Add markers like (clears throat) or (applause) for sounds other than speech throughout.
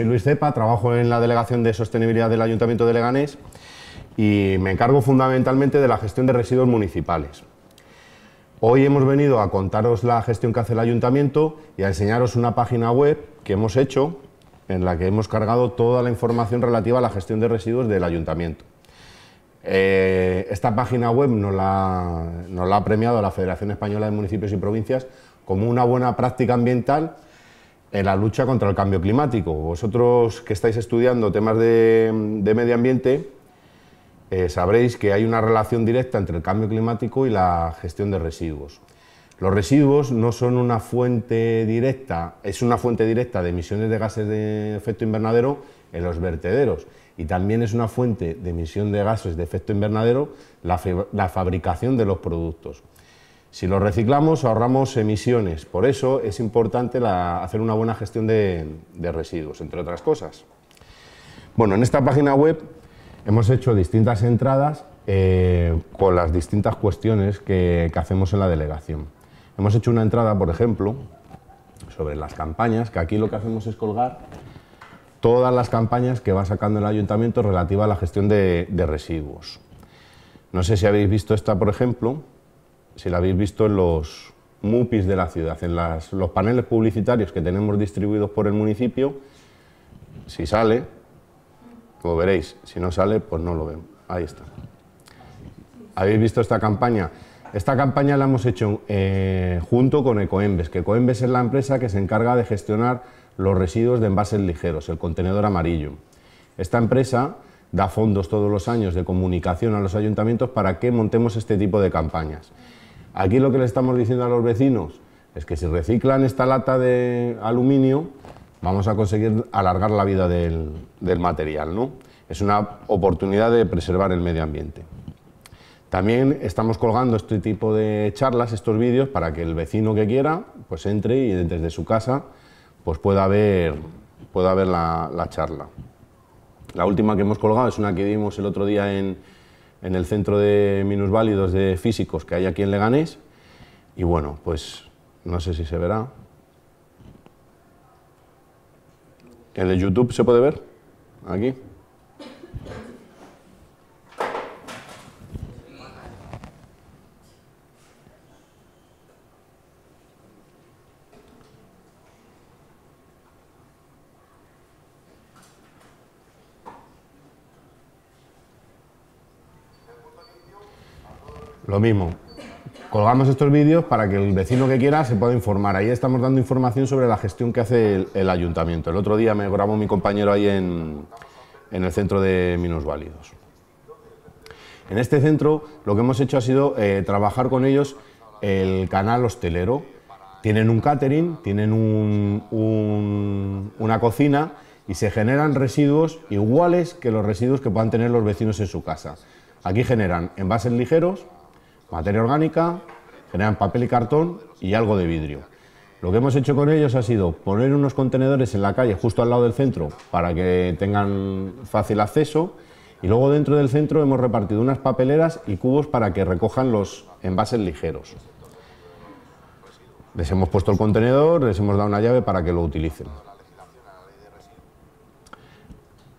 soy Luis Cepa, trabajo en la Delegación de Sostenibilidad del Ayuntamiento de Leganés y me encargo fundamentalmente de la gestión de residuos municipales. Hoy hemos venido a contaros la gestión que hace el ayuntamiento y a enseñaros una página web que hemos hecho en la que hemos cargado toda la información relativa a la gestión de residuos del ayuntamiento. Eh, esta página web nos la ha premiado la Federación Española de Municipios y Provincias como una buena práctica ambiental en la lucha contra el cambio climático. Vosotros que estáis estudiando temas de, medio ambiente, eh, sabréis que hay una relación directa entre el cambio climático y la gestión de residuos. Los residuos no son una fuente directa, es una fuente directa de emisiones de gases de efecto invernadero en los vertederos y también es una fuente de emisión de gases de efecto invernadero la fabricación de los productos. Si lo reciclamos, ahorramos emisiones. Por eso es importante hacer una buena gestión de, residuos, entre otras cosas. Bueno, en esta página web hemos hecho distintas entradas eh, con las distintas cuestiones que, hacemos en la delegación. Hemos hecho una entrada, por ejemplo, sobre las campañas, que aquí lo que hacemos es colgar todas las campañas que va sacando el ayuntamiento relativa a la gestión de residuos. No sé si habéis visto esta, por ejemplo, si la habéis visto en los MUPIs de la ciudad, en los paneles publicitarios que tenemos distribuidos por el municipio, si sale, lo veréis, si no sale, pues no lo vemos. Ahí está. ¿Habéis visto esta campaña? Esta campaña la hemos hecho eh, junto con Ecoembes, que Ecoembes es la empresa que se encarga de gestionar los residuos de envases ligeros, el contenedor amarillo. Esta empresa da fondos todos los años de comunicación a los ayuntamientos para que montemos este tipo de campañas. Aquí lo que le estamos diciendo a los vecinos es que si reciclan esta lata de aluminio, vamos a conseguir alargar la vida del, material, ¿no? Es una oportunidad de preservar el medio ambiente. También estamos colgando este tipo de charlas, estos vídeos, para que el vecino que quiera, pues entre y desde su casa, pues pueda ver, pueda ver la, charla. La última que hemos colgado es una que vimos el otro día en, en el centro de minusválidos de físicos que hay aquí en Leganés. Y bueno, pues no sé si se verá. ¿En ¿El YouTube se puede ver? Aquí. lo mismo. Colgamos estos vídeos para que el vecino que quiera se pueda informar. Ahí estamos dando información sobre la gestión que hace el, ayuntamiento. El otro día me grabó mi compañero ahí en, el centro de minusválidos. En este centro lo que hemos hecho ha sido eh, trabajar con ellos el canal hostelero. Tienen un catering, tienen una cocina y se generan residuos iguales que los residuos que puedan tener los vecinos en su casa. Aquí generan envases ligeros, materia orgánica, generan papel y cartón y algo de vidrio. Lo que hemos hecho con ellos ha sido poner unos contenedores en la calle justo al lado del centro para que tengan fácil acceso y luego dentro del centro hemos repartido unas papeleras y cubos para que recojan los envases ligeros. Les hemos puesto el contenedor, les hemos dado una llave para que lo utilicen.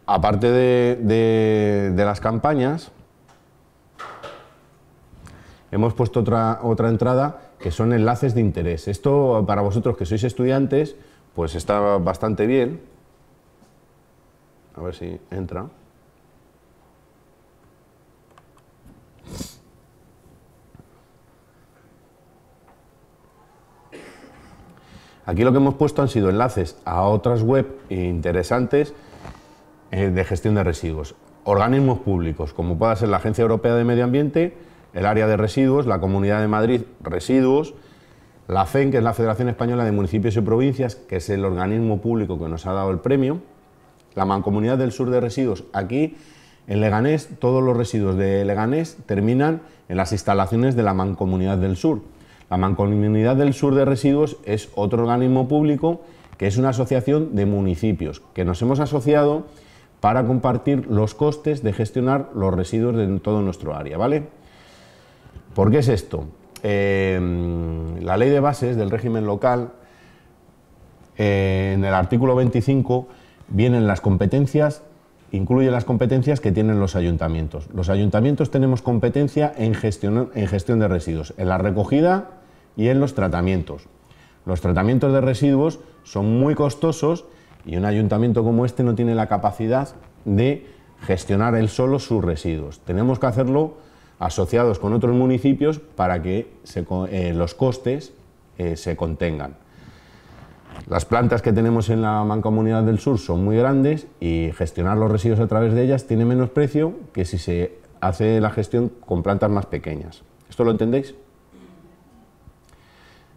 Aparte de, de las campañas, hemos puesto otra, entrada que son enlaces de interés. Esto para vosotros que sois estudiantes, pues está bastante bien. A ver si entra. Aquí lo que hemos puesto han sido enlaces a otras web interesantes eh, de gestión de residuos. Organismos públicos, como pueda ser la Agencia Europea de Medio Ambiente, el área de residuos, la Comunidad de Madrid, residuos, la FEN, que es la Federación Española de Municipios y Provincias, que es el organismo público que nos ha dado el premio, la Mancomunidad del Sur de Residuos, aquí en Leganés, todos los residuos de Leganés terminan en las instalaciones de la Mancomunidad del Sur. La Mancomunidad del Sur de Residuos es otro organismo público que es una asociación de municipios, que nos hemos asociado para compartir los costes de gestionar los residuos de todo nuestro área, ¿vale? ¿Por qué es esto? Em, la ley de bases del régimen local, eh, en el artículo 25, vienen las competencias, incluye las competencias que tienen los ayuntamientos. Los ayuntamientos tenemos competencia en gestión, en gestión de residuos, en la recogida y en los tratamientos. Los tratamientos de residuos son muy costosos y un ayuntamiento como este no tiene la capacidad de gestionar él solo sus residuos. Tenemos que hacerlo asociados con otros municipios para que eh, los costes eh, se contengan. Las plantas que tenemos en la Mancomunidad del Sur son muy grandes y gestionar los residuos a través de ellas tiene menos precio que si se hace la gestión con plantas más pequeñas. ¿Esto lo entendéis?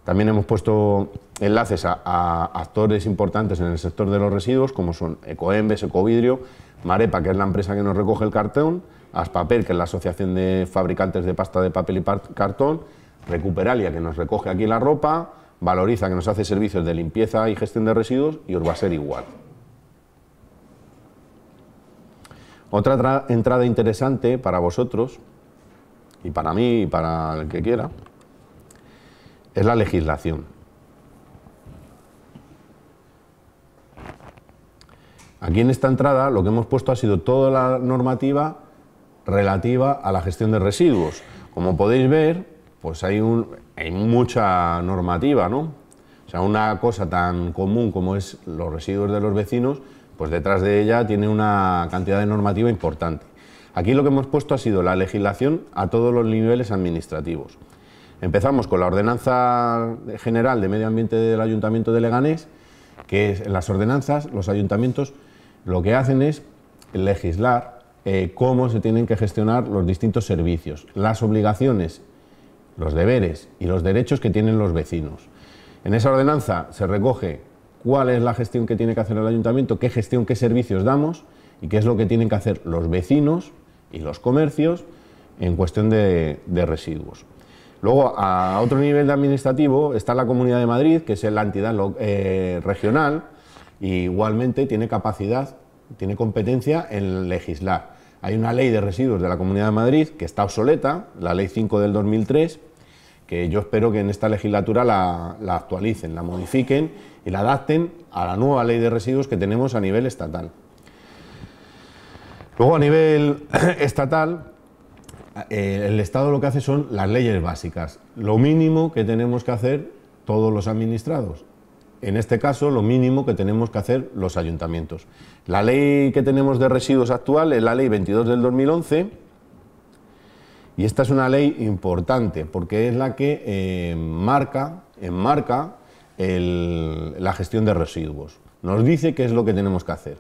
También hemos puesto enlaces a, a, actores importantes en el sector de los residuos, como son Ecoembes, Ecovidrio, Marepa, que es la empresa que nos recoge el cartón, Aspapel, que es la Asociación de Fabricantes de Pasta de Papel y Cartón, Recuperalia, que nos recoge aquí la ropa, Valoriza, que nos hace servicios de limpieza y gestión de residuos, y os va a ser igual. Otra entrada interesante para vosotros, y para mí, y para el que quiera, es la legislación. Aquí en esta entrada lo que hemos puesto ha sido toda la normativa relativa a la gestión de residuos. Como podéis ver, pues hay, mucha normativa, ¿no? O sea, una cosa tan común como es los residuos de los vecinos, pues detrás de ella tiene una cantidad de normativa importante. Aquí lo que hemos puesto ha sido la legislación a todos los niveles administrativos. Empezamos con la Ordenanza General de Medio Ambiente del Ayuntamiento de Leganés, que es, en las ordenanzas los ayuntamientos lo que hacen es legislar eh, cómo se tienen que gestionar los distintos servicios, las obligaciones, los deberes y los derechos que tienen los vecinos. En esa ordenanza se recoge cuál es la gestión que tiene que hacer el ayuntamiento, qué gestión, qué servicios damos y qué es lo que tienen que hacer los vecinos y los comercios en cuestión de, residuos. Luego, a otro nivel de administrativo, está la Comunidad de Madrid, que es la entidad eh, regional, y igualmente tiene capacidad, tiene competencia en legislar. Hay una ley de residuos de la Comunidad de Madrid que está obsoleta, la Ley 5 del 2003, que yo espero que en esta legislatura la, actualicen, la modifiquen y la adapten a la nueva ley de residuos que tenemos a nivel estatal. Luego a nivel (clears throat) estatal, eh, el Estado lo que hace son las leyes básicas, lo mínimo que tenemos que hacer todos los administrados, en este caso, lo mínimo que tenemos que hacer los ayuntamientos. La ley que tenemos de residuos actual es la ley 22 del 2011 y esta es una ley importante porque es la que eh, marca, enmarca la gestión de residuos. Nos dice qué es lo que tenemos que hacer.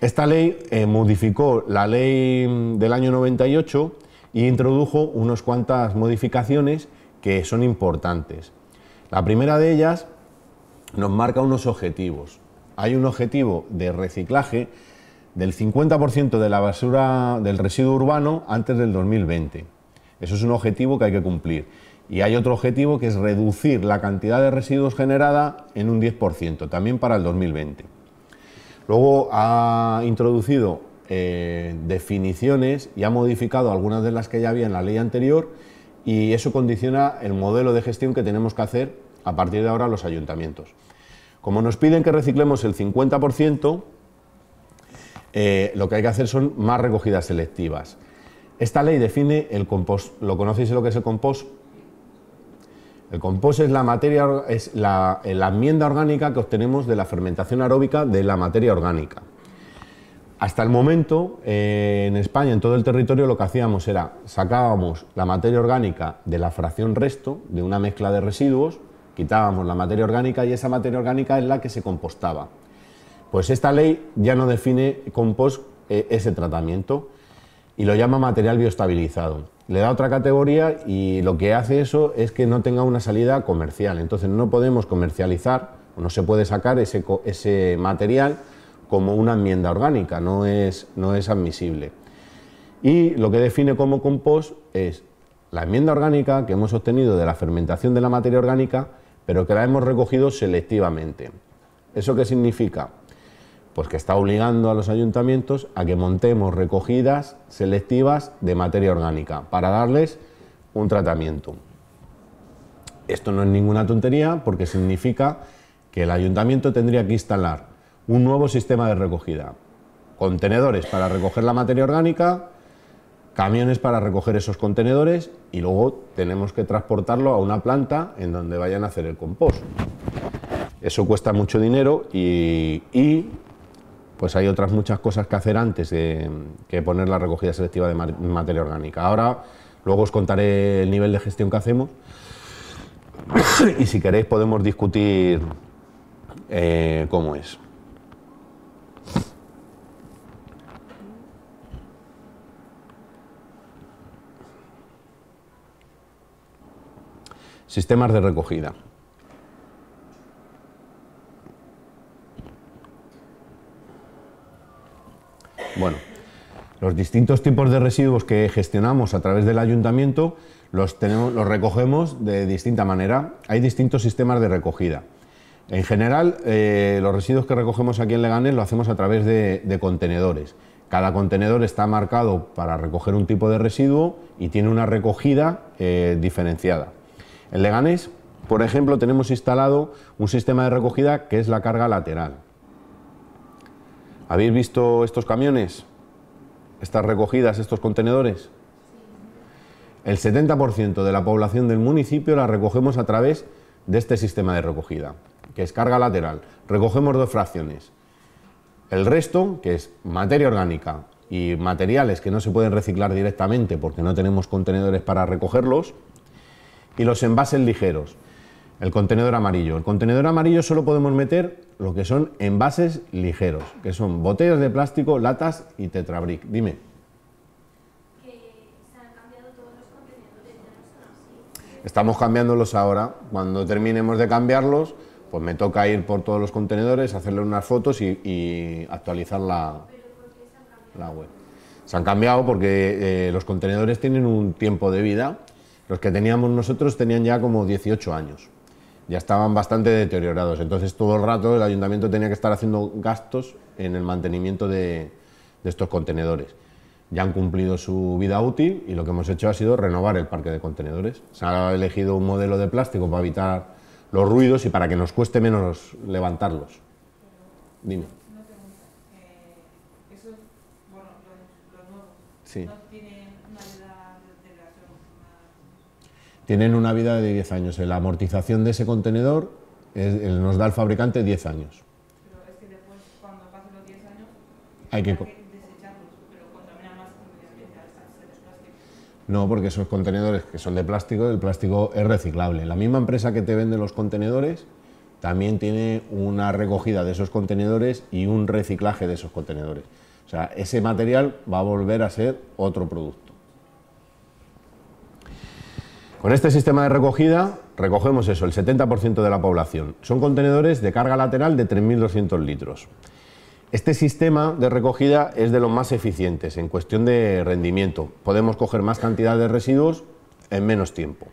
Esta ley eh, modificó la ley mm, del año 98 y e introdujo unas cuantas modificaciones que son importantes. La primera de ellas nos marca unos objetivos. Hay un objetivo de reciclaje del 50% de la basura del residuo urbano antes del 2020. Eso es un objetivo que hay que cumplir. Y hay otro objetivo que es reducir la cantidad de residuos generada en un 10%, también para el 2020. Luego ha introducido eh, definiciones y ha modificado algunas de las que ya había en la ley anterior y eso condiciona el modelo de gestión que tenemos que hacer a partir de ahora los ayuntamientos. Como nos piden que reciclemos el 50%, eh, lo que hay que hacer son más recogidas selectivas. Esta ley define el compost. ¿Lo conocéis lo que es el compost? El compost es la materia, es la, eh, enmienda orgánica que obtenemos de la fermentación aeróbica de la materia orgánica. Hasta el momento, eh, en España, en todo el territorio, lo que hacíamos era sacábamos la materia orgánica de la fracción resto, de una mezcla de residuos, quitábamos la materia orgánica y esa materia orgánica es la que se compostaba. Pues esta ley ya no define compost eh, ese tratamiento y lo llama material bioestabilizado. Le da otra categoría y lo que hace eso es que no tenga una salida comercial. Entonces no podemos comercializar, no se puede sacar ese, ese material como una enmienda orgánica, no es, no es admisible. Y lo que define como compost es la enmienda orgánica que hemos obtenido de la fermentación de la materia orgánica pero que la hemos recogido selectivamente. ¿Eso qué significa? Pues que está obligando a los ayuntamientos a que montemos recogidas selectivas de materia orgánica para darles un tratamiento. Esto no es ninguna tontería porque significa que el ayuntamiento tendría que instalar un nuevo sistema de recogida. Contenedores para recoger la materia orgánica, camiones para recoger esos contenedores y luego tenemos que transportarlo a una planta en donde vayan a hacer el compost. Eso cuesta mucho dinero y, pues hay otras muchas cosas que hacer antes de, que poner la recogida selectiva de materia orgánica. Ahora luego os contaré el nivel de gestión que hacemos (coughs) y si queréis podemos discutir eh, cómo es. Sistemas de recogida. Bueno, los distintos tipos de residuos que gestionamos a través del ayuntamiento los, recogemos de distinta manera. Hay distintos sistemas de recogida. En general, eh, los residuos que recogemos aquí en Leganés lo hacemos a través de, contenedores. Cada contenedor está marcado para recoger un tipo de residuo y tiene una recogida eh, diferenciada. En Leganés, por ejemplo, tenemos instalado un sistema de recogida que es la carga lateral. ¿Habéis visto estos camiones? Estas recogidas, estos contenedores. El 70% de la población del municipio la recogemos a través de este sistema de recogida, que es carga lateral. Recogemos dos fracciones. El resto, que es materia orgánica y materiales que no se pueden reciclar directamente porque no tenemos contenedores para recogerlos, y los envases ligeros. El contenedor amarillo. El contenedor amarillo solo podemos meter lo que son envases ligeros, que son botellas de plástico, latas y tetrabric. Dime. Que se han cambiado todos los contenedores, Estamos cambiándolos ahora. Cuando terminemos de cambiarlos, pues me toca ir por todos los contenedores, hacerle unas fotos y, actualizar la, web. Se han cambiado porque eh, los contenedores tienen un tiempo de vida los que teníamos nosotros tenían ya como 18 años, ya estaban bastante deteriorados, entonces todo el rato el ayuntamiento tenía que estar haciendo gastos en el mantenimiento de, de estos contenedores. Ya han cumplido su vida útil y lo que hemos hecho ha sido renovar el parque de contenedores. Se ha elegido un modelo de plástico para evitar los ruidos y para que nos cueste menos levantarlos. Dime. tienen una vida de 10 años. La amortización de ese contenedor eh, nos da el fabricante 10 años. Pero es que después, cuando pasen los 10 años, hay que, No, porque esos contenedores que son de plástico, el plástico es reciclable. La misma empresa que te vende los contenedores también tiene una recogida de esos contenedores y un reciclaje de esos contenedores. O sea, ese material va a volver a ser otro producto. Con este sistema de recogida recogemos eso, el 70% de la población. Son contenedores de carga lateral de 3.200 litros. Este sistema de recogida es de los más eficientes en cuestión de rendimiento. Podemos coger más cantidad de residuos en menos tiempo.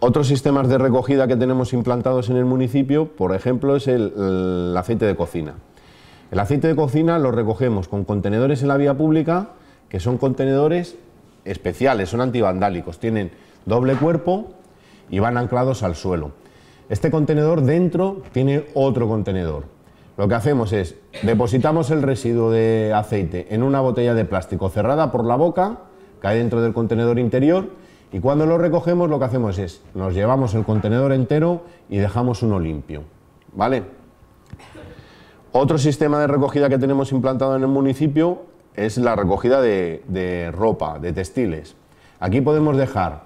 Otros sistemas de recogida que tenemos implantados en el municipio, por ejemplo, es el, aceite de cocina. El aceite de cocina lo recogemos con contenedores en la vía pública que son contenedores especiales, son antivandálicos, tienen doble cuerpo y van anclados al suelo. Este contenedor dentro tiene otro contenedor. Lo que hacemos es depositamos el residuo de aceite en una botella de plástico cerrada por la boca, cae dentro del contenedor interior y cuando lo recogemos lo que hacemos es nos llevamos el contenedor entero y dejamos uno limpio. ¿Vale? Otro sistema de recogida que tenemos implantado en el municipio es la recogida de, ropa, de textiles. Aquí podemos dejar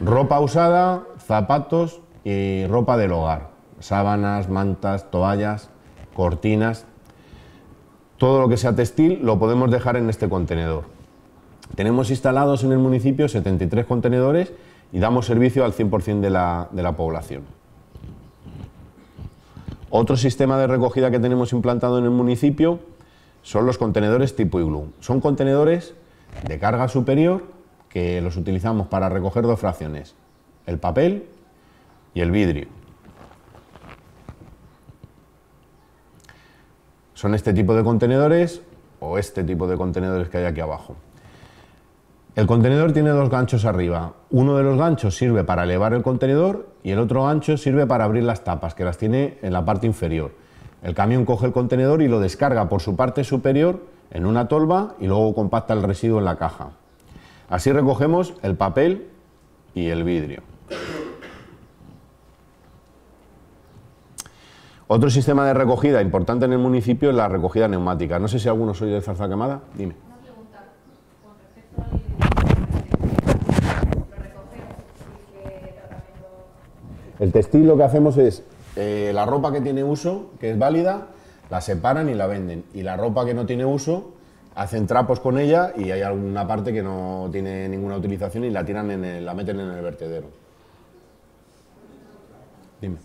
ropa usada, zapatos y ropa del hogar, sábanas, mantas, toallas, cortinas. Todo lo que sea textil lo podemos dejar en este contenedor. Tenemos instalados en el municipio 73 contenedores y damos servicio al 100% de la población. Otro sistema de recogida que tenemos implantado en el municipio son los contenedores tipo iglú. Son contenedores de carga superior que los utilizamos para recoger dos fracciones, el papel y el vidrio. Son este tipo de contenedores o este tipo de contenedores que hay aquí abajo. El contenedor tiene dos ganchos arriba. Uno de los ganchos sirve para elevar el contenedor y el otro gancho sirve para abrir las tapas, que las tiene en la parte inferior. El camión coge el contenedor y lo descarga por su parte superior en una tolva y luego compacta el residuo en la caja. Así recogemos el papel y el vidrio. Otro sistema de recogida importante en el municipio es la recogida neumática. No sé si alguno soy de Zarza Quemada. Dime. con recogemos? El textil lo que hacemos es eh, la ropa que tiene uso, que es válida, la separan y la venden. Y la ropa que no tiene uso, hacen trapos con ella y hay alguna parte que no tiene ninguna utilización y la tiran en la meten en el vertedero. Dime.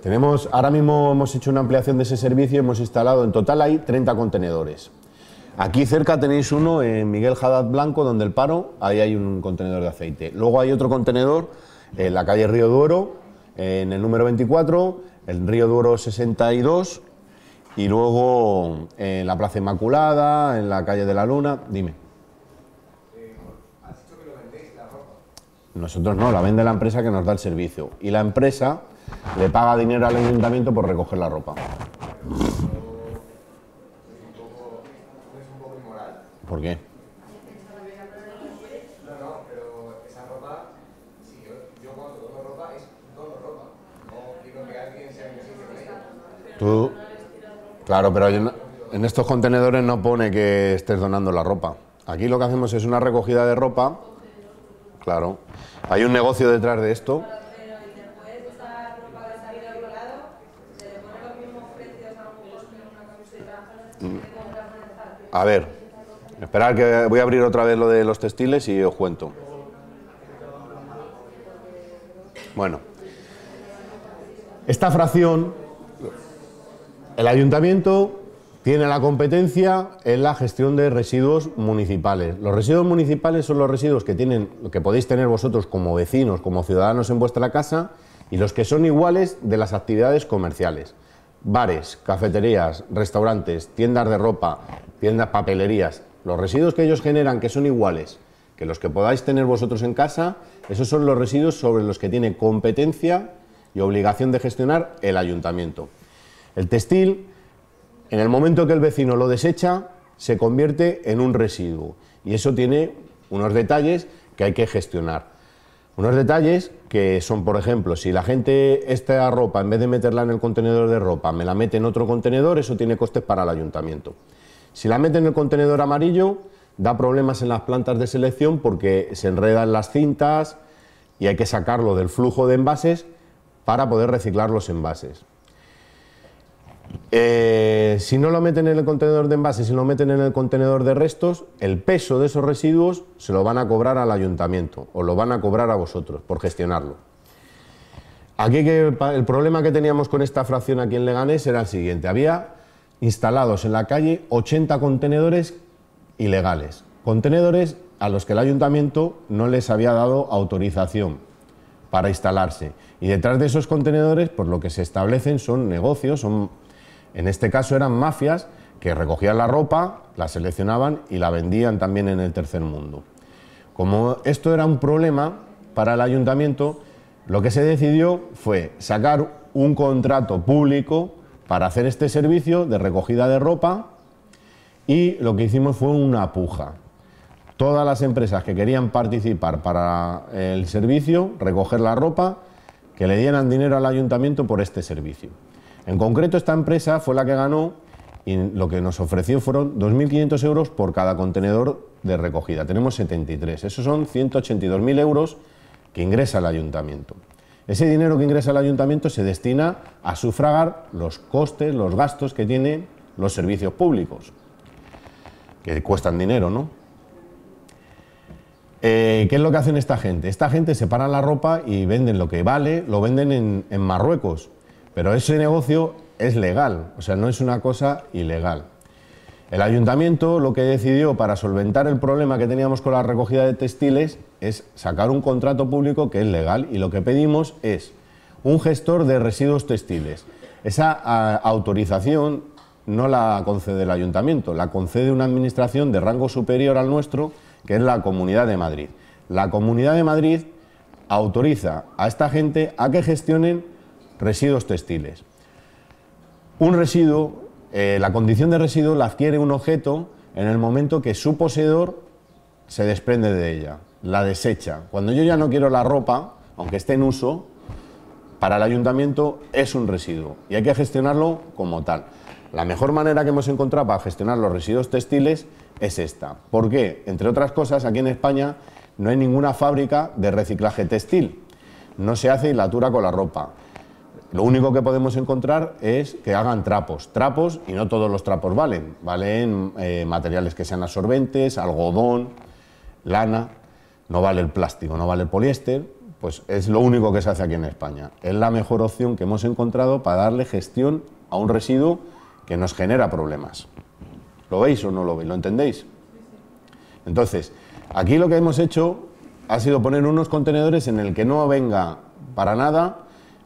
Tenemos, ahora mismo hemos hecho una ampliación de ese servicio, y hemos instalado, en total hay 30 contenedores. Aquí cerca tenéis uno en Miguel Haddad Blanco, donde el paro, ahí hay un contenedor de aceite. Luego hay otro contenedor en la calle Río Duero, en el número 24, en Río Duero 62 y luego en la Plaza Inmaculada, en la calle de la Luna. Dime. ¿Has dicho que lo vendéis la ropa? Nosotros no, la vende la empresa que nos da el servicio. Y la empresa le paga dinero al ayuntamiento por recoger la ropa. ¿Por qué? claro, pero en estos contenedores no pone que estés donando la ropa. Aquí lo que hacemos es una recogida de ropa. Claro. Hay un negocio detrás de esto. A ver, esperar que voy a abrir otra vez lo de los textiles y os cuento. Bueno, esta fracción el ayuntamiento tiene la competencia en la gestión de residuos municipales. Los residuos municipales son los residuos que tienen, que podéis tener vosotros como vecinos, como ciudadanos en vuestra casa, y los que son iguales de las actividades comerciales. Bares, cafeterías, restaurantes, tiendas de ropa, tiendas papelerías, los residuos que ellos generan que son iguales que los que podáis tener vosotros en casa, esos son los residuos sobre los que tiene competencia y obligación de gestionar el ayuntamiento. El textil, en el momento que el vecino lo desecha, se convierte en un residuo. Y eso tiene unos detalles que hay que gestionar. Unos detalles que son, por ejemplo, si la gente esta ropa, en vez de meterla en el contenedor de ropa, me la mete en otro contenedor, eso tiene costes para el ayuntamiento. Si la mete en el contenedor amarillo, da problemas en las plantas de selección porque se enredan las cintas y hay que sacarlo del flujo de envases para poder reciclar los envases. Eh, si no lo meten en el contenedor de envases si lo meten en el contenedor de restos, el peso de esos residuos se lo van a cobrar al ayuntamiento o lo van a cobrar a vosotros por gestionarlo. Aquí el problema que teníamos con esta fracción aquí en Leganés era el siguiente. Había instalados en la calle 80 contenedores ilegales. Contenedores a los que el ayuntamiento no les había dado autorización para instalarse. Y detrás de esos contenedores, por pues lo que se establecen son negocios, son en este caso eran mafias que recogían la ropa, la seleccionaban y la vendían también en el tercer mundo. Como esto era un problema para el ayuntamiento, lo que se decidió fue sacar un contrato público para hacer este servicio de recogida de ropa y lo que hicimos fue una puja. Todas las empresas que querían participar para el servicio, recoger la ropa, que le dieran dinero al ayuntamiento por este servicio. En concreto, esta empresa fue la que ganó y lo que nos ofreció fueron 2.500 euros por cada contenedor de recogida. Tenemos 73. Esos son 182.000 euros que ingresa el ayuntamiento. Ese dinero que ingresa el ayuntamiento se destina a sufragar los costes, los gastos que tienen los servicios públicos, que cuestan dinero, ¿no? Eh, ¿Qué es lo que hacen esta gente? Esta gente separa la ropa y venden lo que vale, lo venden en Marruecos. Pero ese negocio es legal, o sea, no es una cosa ilegal. El ayuntamiento lo que decidió para solventar el problema que teníamos con la recogida de textiles es sacar un contrato público que es legal y lo que pedimos es un gestor de residuos textiles. Esa ah, autorización no la concede el ayuntamiento, la concede una administración de rango superior al nuestro, que es la Comunidad de Madrid. La Comunidad de Madrid autoriza a esta gente a que gestionen Residuos textiles. Un residuo, eh, la condición de residuo la adquiere un objeto en el momento que su poseedor se desprende de ella, la desecha. Cuando yo ya no quiero la ropa, aunque esté en uso, para el ayuntamiento es un residuo y hay que gestionarlo como tal. La mejor manera que hemos encontrado para gestionar los residuos textiles es esta. ¿Por qué? Entre otras cosas, aquí en España no hay ninguna fábrica de reciclaje textil. No se hace hilatura con la ropa. Lo único que podemos encontrar es que hagan trapos. Trapos, y no todos los trapos valen. Valen eh, materiales que sean absorbentes, algodón, lana. No vale el plástico, no vale el poliéster. Pues es lo único que se hace aquí en España. Es la mejor opción que hemos encontrado para darle gestión a un residuo que nos genera problemas. ¿Lo veis o no lo veis? ¿Lo entendéis? Entonces, aquí lo que hemos hecho ha sido poner unos contenedores en el que no venga para nada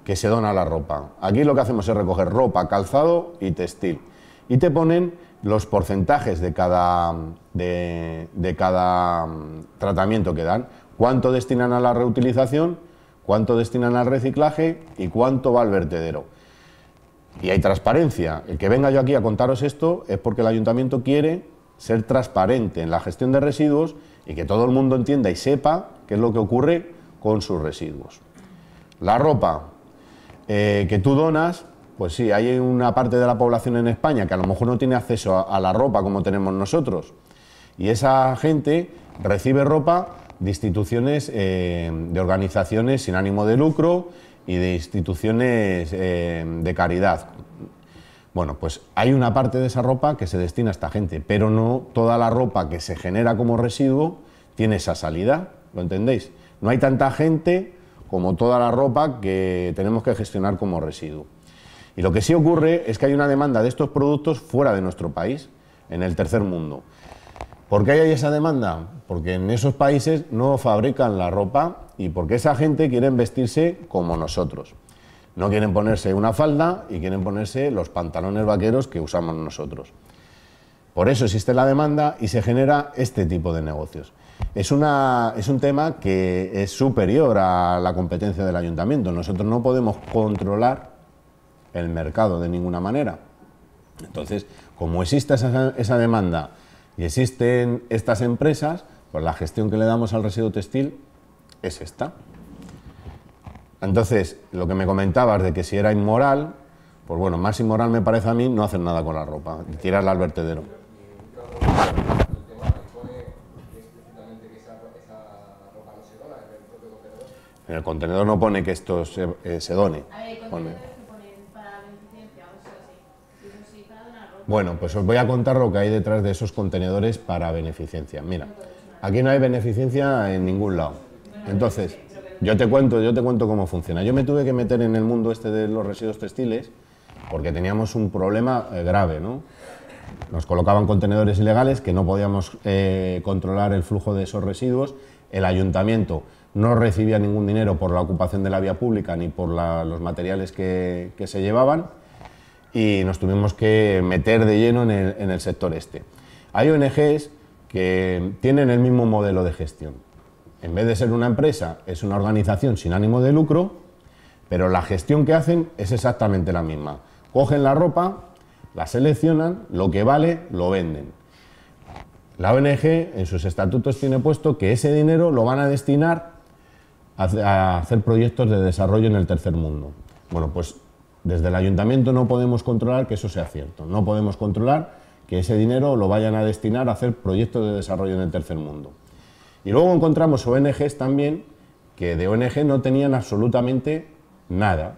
que se dona la ropa. Aquí lo que hacemos es recoger ropa, calzado y textil. Y te ponen los porcentajes de cada, de, de cada mm, tratamiento que dan. Cuánto destinan a la reutilización, cuánto destinan al reciclaje y cuánto va al vertedero. Y hay transparencia. El que venga yo aquí a contaros esto es porque el ayuntamiento quiere ser transparente en la gestión de residuos y que todo el mundo entienda y sepa qué es lo que ocurre con sus residuos. La ropa, eh, que tú donas, pues sí, hay una parte de la población en España que a lo mejor no tiene acceso a, la ropa como tenemos nosotros. Y esa gente recibe ropa de instituciones, eh, de organizaciones sin ánimo de lucro y de instituciones eh, de caridad. Bueno, pues hay una parte de esa ropa que se destina a esta gente, pero no toda la ropa que se genera como residuo tiene esa salida, ¿lo entendéis? No hay tanta gente como toda la ropa que tenemos que gestionar como residuo. Y lo que sí ocurre es que hay una demanda de estos productos fuera de nuestro país, en el tercer mundo. ¿Por qué hay esa demanda? Porque en esos países no fabrican la ropa y porque esa gente quiere vestirse como nosotros. No quieren ponerse una falda y quieren ponerse los pantalones vaqueros que usamos nosotros. Por eso existe la demanda y se genera este tipo de negocios. Es, una, es un tema que es superior a la competencia del ayuntamiento. Nosotros no podemos controlar el mercado de ninguna manera. Entonces, como existe esa, esa demanda y existen estas empresas, pues la gestión que le damos al residuo textil es esta. Entonces, lo que me comentabas de que si era inmoral, pues bueno, más inmoral me parece a mí no hacer nada con la ropa, tirarla al vertedero. el contenedor no pone que esto se, eh, done. para Bueno, pues os voy a contar lo que hay detrás de esos contenedores para beneficencia. Mira, aquí no hay beneficencia en ningún lado. Entonces, yo te cuento, yo te cuento cómo funciona. Yo me tuve que meter en el mundo este de los residuos textiles porque teníamos un problema eh, grave, ¿no? Nos colocaban contenedores ilegales que no podíamos eh, controlar el flujo de esos residuos. El ayuntamiento no recibía ningún dinero por la ocupación de la vía pública ni por los materiales que, se llevaban y nos tuvimos que meter de lleno en el, en el, sector este. Hay ONGs que tienen el mismo modelo de gestión. En vez de ser una empresa, es una organización sin ánimo de lucro, pero la gestión que hacen es exactamente la misma. Cogen la ropa, la seleccionan, lo que vale, lo venden. La ONG en sus estatutos tiene puesto que ese dinero lo van a destinar a hacer proyectos de desarrollo en el tercer mundo. Bueno, pues desde el ayuntamiento no podemos controlar que eso sea cierto, no podemos controlar que ese dinero lo vayan a destinar a hacer proyectos de desarrollo en el tercer mundo. Y luego encontramos ONGs también que de ONG no tenían absolutamente nada.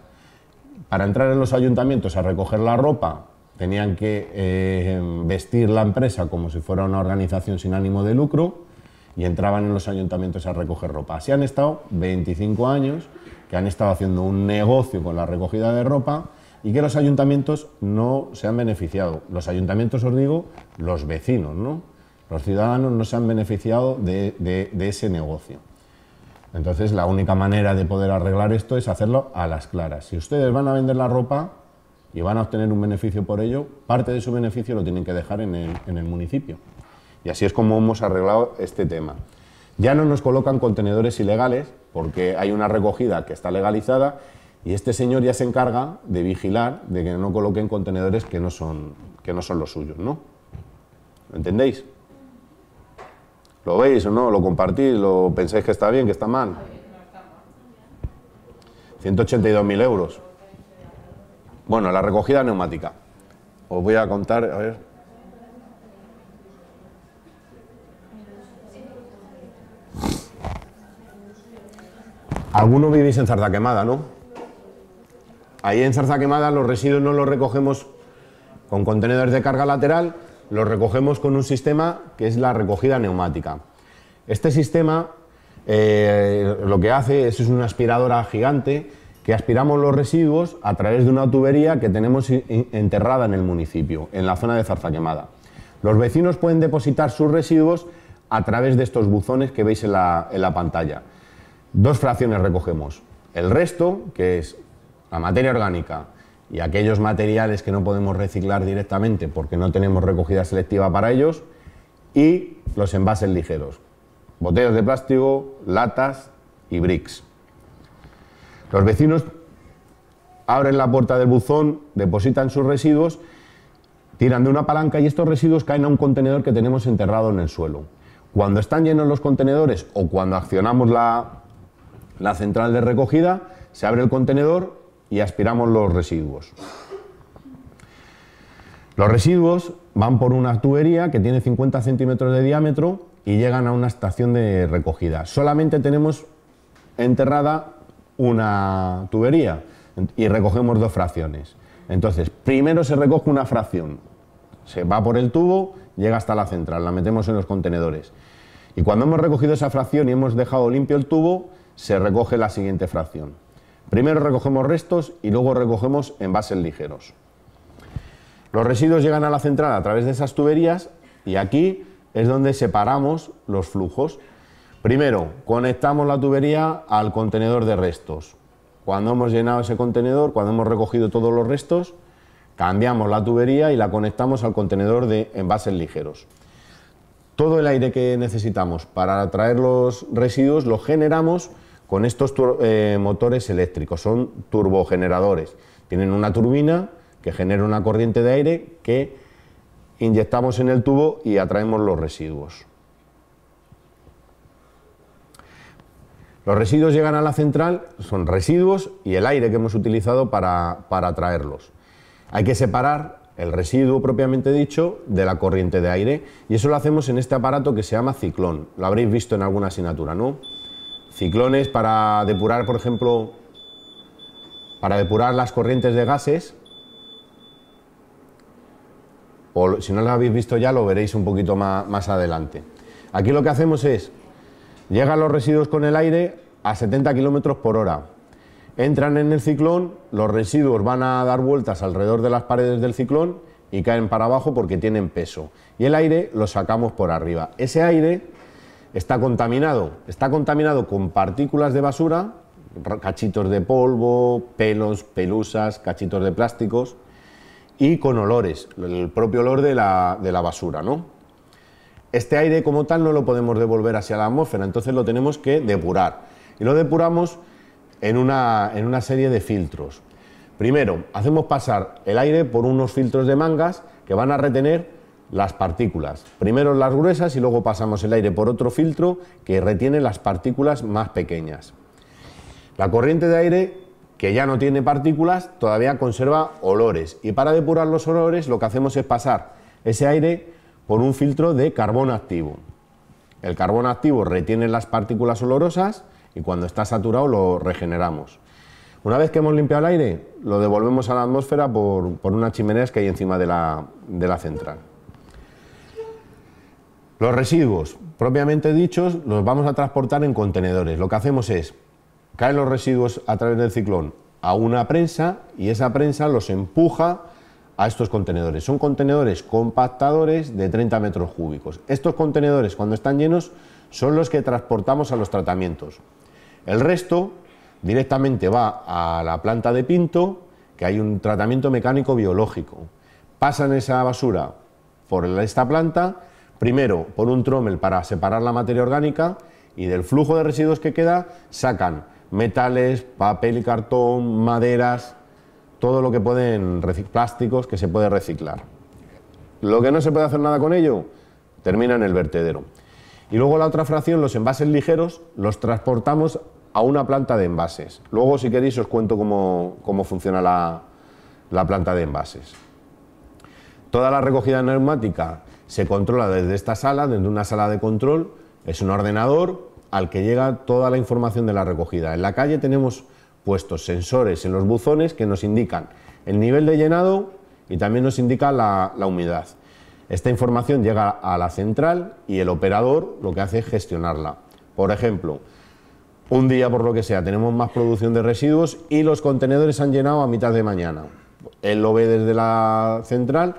Para entrar en los ayuntamientos a recoger la ropa tenían que eh, vestir la empresa como si fuera una organización sin ánimo de lucro y entraban en los ayuntamientos a recoger ropa. Así han estado 25 años que han estado haciendo un negocio con la recogida de ropa y que los ayuntamientos no se han beneficiado. Los ayuntamientos, os digo, los vecinos, ¿no? Los ciudadanos no se han beneficiado de, ese negocio. Entonces, la única manera de poder arreglar esto es hacerlo a las claras. Si ustedes van a vender la ropa y van a obtener un beneficio por ello, parte de su beneficio lo tienen que dejar en el municipio. Y así es como hemos arreglado este tema. Ya no nos colocan contenedores ilegales porque hay una recogida que está legalizada y este señor ya se encarga de vigilar de que no coloquen contenedores que no son, que no son los suyos, ¿no? ¿Lo entendéis? ¿Lo veis o no? ¿Lo compartís? ¿Lo pensáis que está bien, que está mal? 182.000 euros. Bueno, la recogida neumática. Os voy a contar, Algunos vivís en zarza quemada, ¿no? Ahí en zarza quemada los residuos no los recogemos con contenedores de carga lateral, los recogemos con un sistema que es la recogida neumática. Este sistema eh, lo que hace es, una aspiradora gigante que aspiramos los residuos a través de una tubería que tenemos enterrada en el municipio, en la zona de zarza quemada. Los vecinos pueden depositar sus residuos a través de estos buzones que veis en la pantalla dos fracciones recogemos. El resto, que es la materia orgánica y aquellos materiales que no podemos reciclar directamente porque no tenemos recogida selectiva para ellos, y los envases ligeros, botellas de plástico, latas y bricks. Los vecinos abren la puerta del buzón, depositan sus residuos, tiran de una palanca y estos residuos caen a un contenedor que tenemos enterrado en el suelo. Cuando están llenos los contenedores o cuando accionamos la, la central de recogida, se abre el contenedor y aspiramos los residuos. Los residuos van por una tubería que tiene 50 centímetros de diámetro y llegan a una estación de recogida. Solamente tenemos enterrada una tubería y recogemos dos fracciones. Entonces, primero se recoge una fracción, se va por el tubo, llega hasta la central, la metemos en los contenedores. Y cuando hemos recogido esa fracción y hemos dejado limpio el tubo, se recoge la siguiente fracción. Primero recogemos restos y luego recogemos envases ligeros. Los residuos llegan a la central a través de esas tuberías y aquí es donde separamos los flujos. Primero, conectamos la tubería al contenedor de restos. Cuando hemos llenado ese contenedor, cuando hemos recogido todos los restos, cambiamos la tubería y la conectamos al contenedor de envases ligeros. Todo el aire que necesitamos para traer los residuos lo generamos con estos eh, motores eléctricos, son turbogeneradores. Tienen una turbina que genera una corriente de aire que inyectamos en el tubo y atraemos los residuos. Los residuos llegan a la central, son residuos y el aire que hemos utilizado para, para atraerlos. Hay que separar el residuo propiamente dicho de la corriente de aire y eso lo hacemos en este aparato que se llama ciclón. Lo habréis visto en alguna asignatura, ¿no? ciclones para depurar, por ejemplo, para depurar las corrientes de gases. O si no lo habéis visto ya, lo veréis un poquito más, más adelante. Aquí lo que hacemos es, llegan los residuos con el aire a 70 km por hora. Entran en el ciclón, los residuos van a dar vueltas alrededor de las paredes del ciclón y caen para abajo porque tienen peso. Y el aire lo sacamos por arriba. Ese aire está contaminado. Está contaminado con partículas de basura, cachitos de polvo, pelos, pelusas, cachitos de plásticos y con olores, el propio olor de la, basura, ¿no? Este aire como tal no lo podemos devolver hacia la atmósfera, entonces lo tenemos que depurar. Y lo depuramos en una, en una serie de filtros. Primero, hacemos pasar el aire por unos filtros de mangas que van a retener las partículas. Primero las gruesas y luego pasamos el aire por otro filtro que retiene las partículas más pequeñas. La corriente de aire, que ya no tiene partículas, todavía conserva olores y para depurar los olores lo que hacemos es pasar ese aire por un filtro de carbón activo. El carbón activo retiene las partículas olorosas y cuando está saturado lo regeneramos. Una vez que hemos limpiado el aire, lo devolvemos a la atmósfera por, una unas chimeneas que hay encima de la central. Los residuos, propiamente dichos, los vamos a transportar en contenedores. Lo que hacemos es, caen los residuos a través del ciclón a una prensa y esa prensa los empuja a estos contenedores. Son contenedores compactadores de 30 metros cúbicos. Estos contenedores, cuando están llenos, son los que transportamos a los tratamientos. El resto directamente va a la planta de Pinto, que hay un tratamiento mecánico biológico. Pasan esa basura por esta planta primero por un trommel para separar la materia orgánica y del flujo de residuos que queda sacan metales, papel y cartón, maderas, todo lo que pueden, plásticos que se puede reciclar. Lo que no se puede hacer nada con ello termina en el vertedero. Y luego la otra fracción, los envases ligeros, los transportamos a una planta de envases. Luego, si queréis, os cuento cómo, funciona la, la planta de envases. Toda la recogida neumática se controla desde esta sala, desde una sala de control, es un ordenador al que llega toda la información de la recogida. En la calle tenemos puestos sensores en los buzones que nos indican el nivel de llenado y también nos indica la, humedad. Esta información llega a la central y el operador lo que hace es gestionarla. Por ejemplo, un día por lo que sea tenemos más producción de residuos y los contenedores han llenado a mitad de mañana. Él lo ve desde la central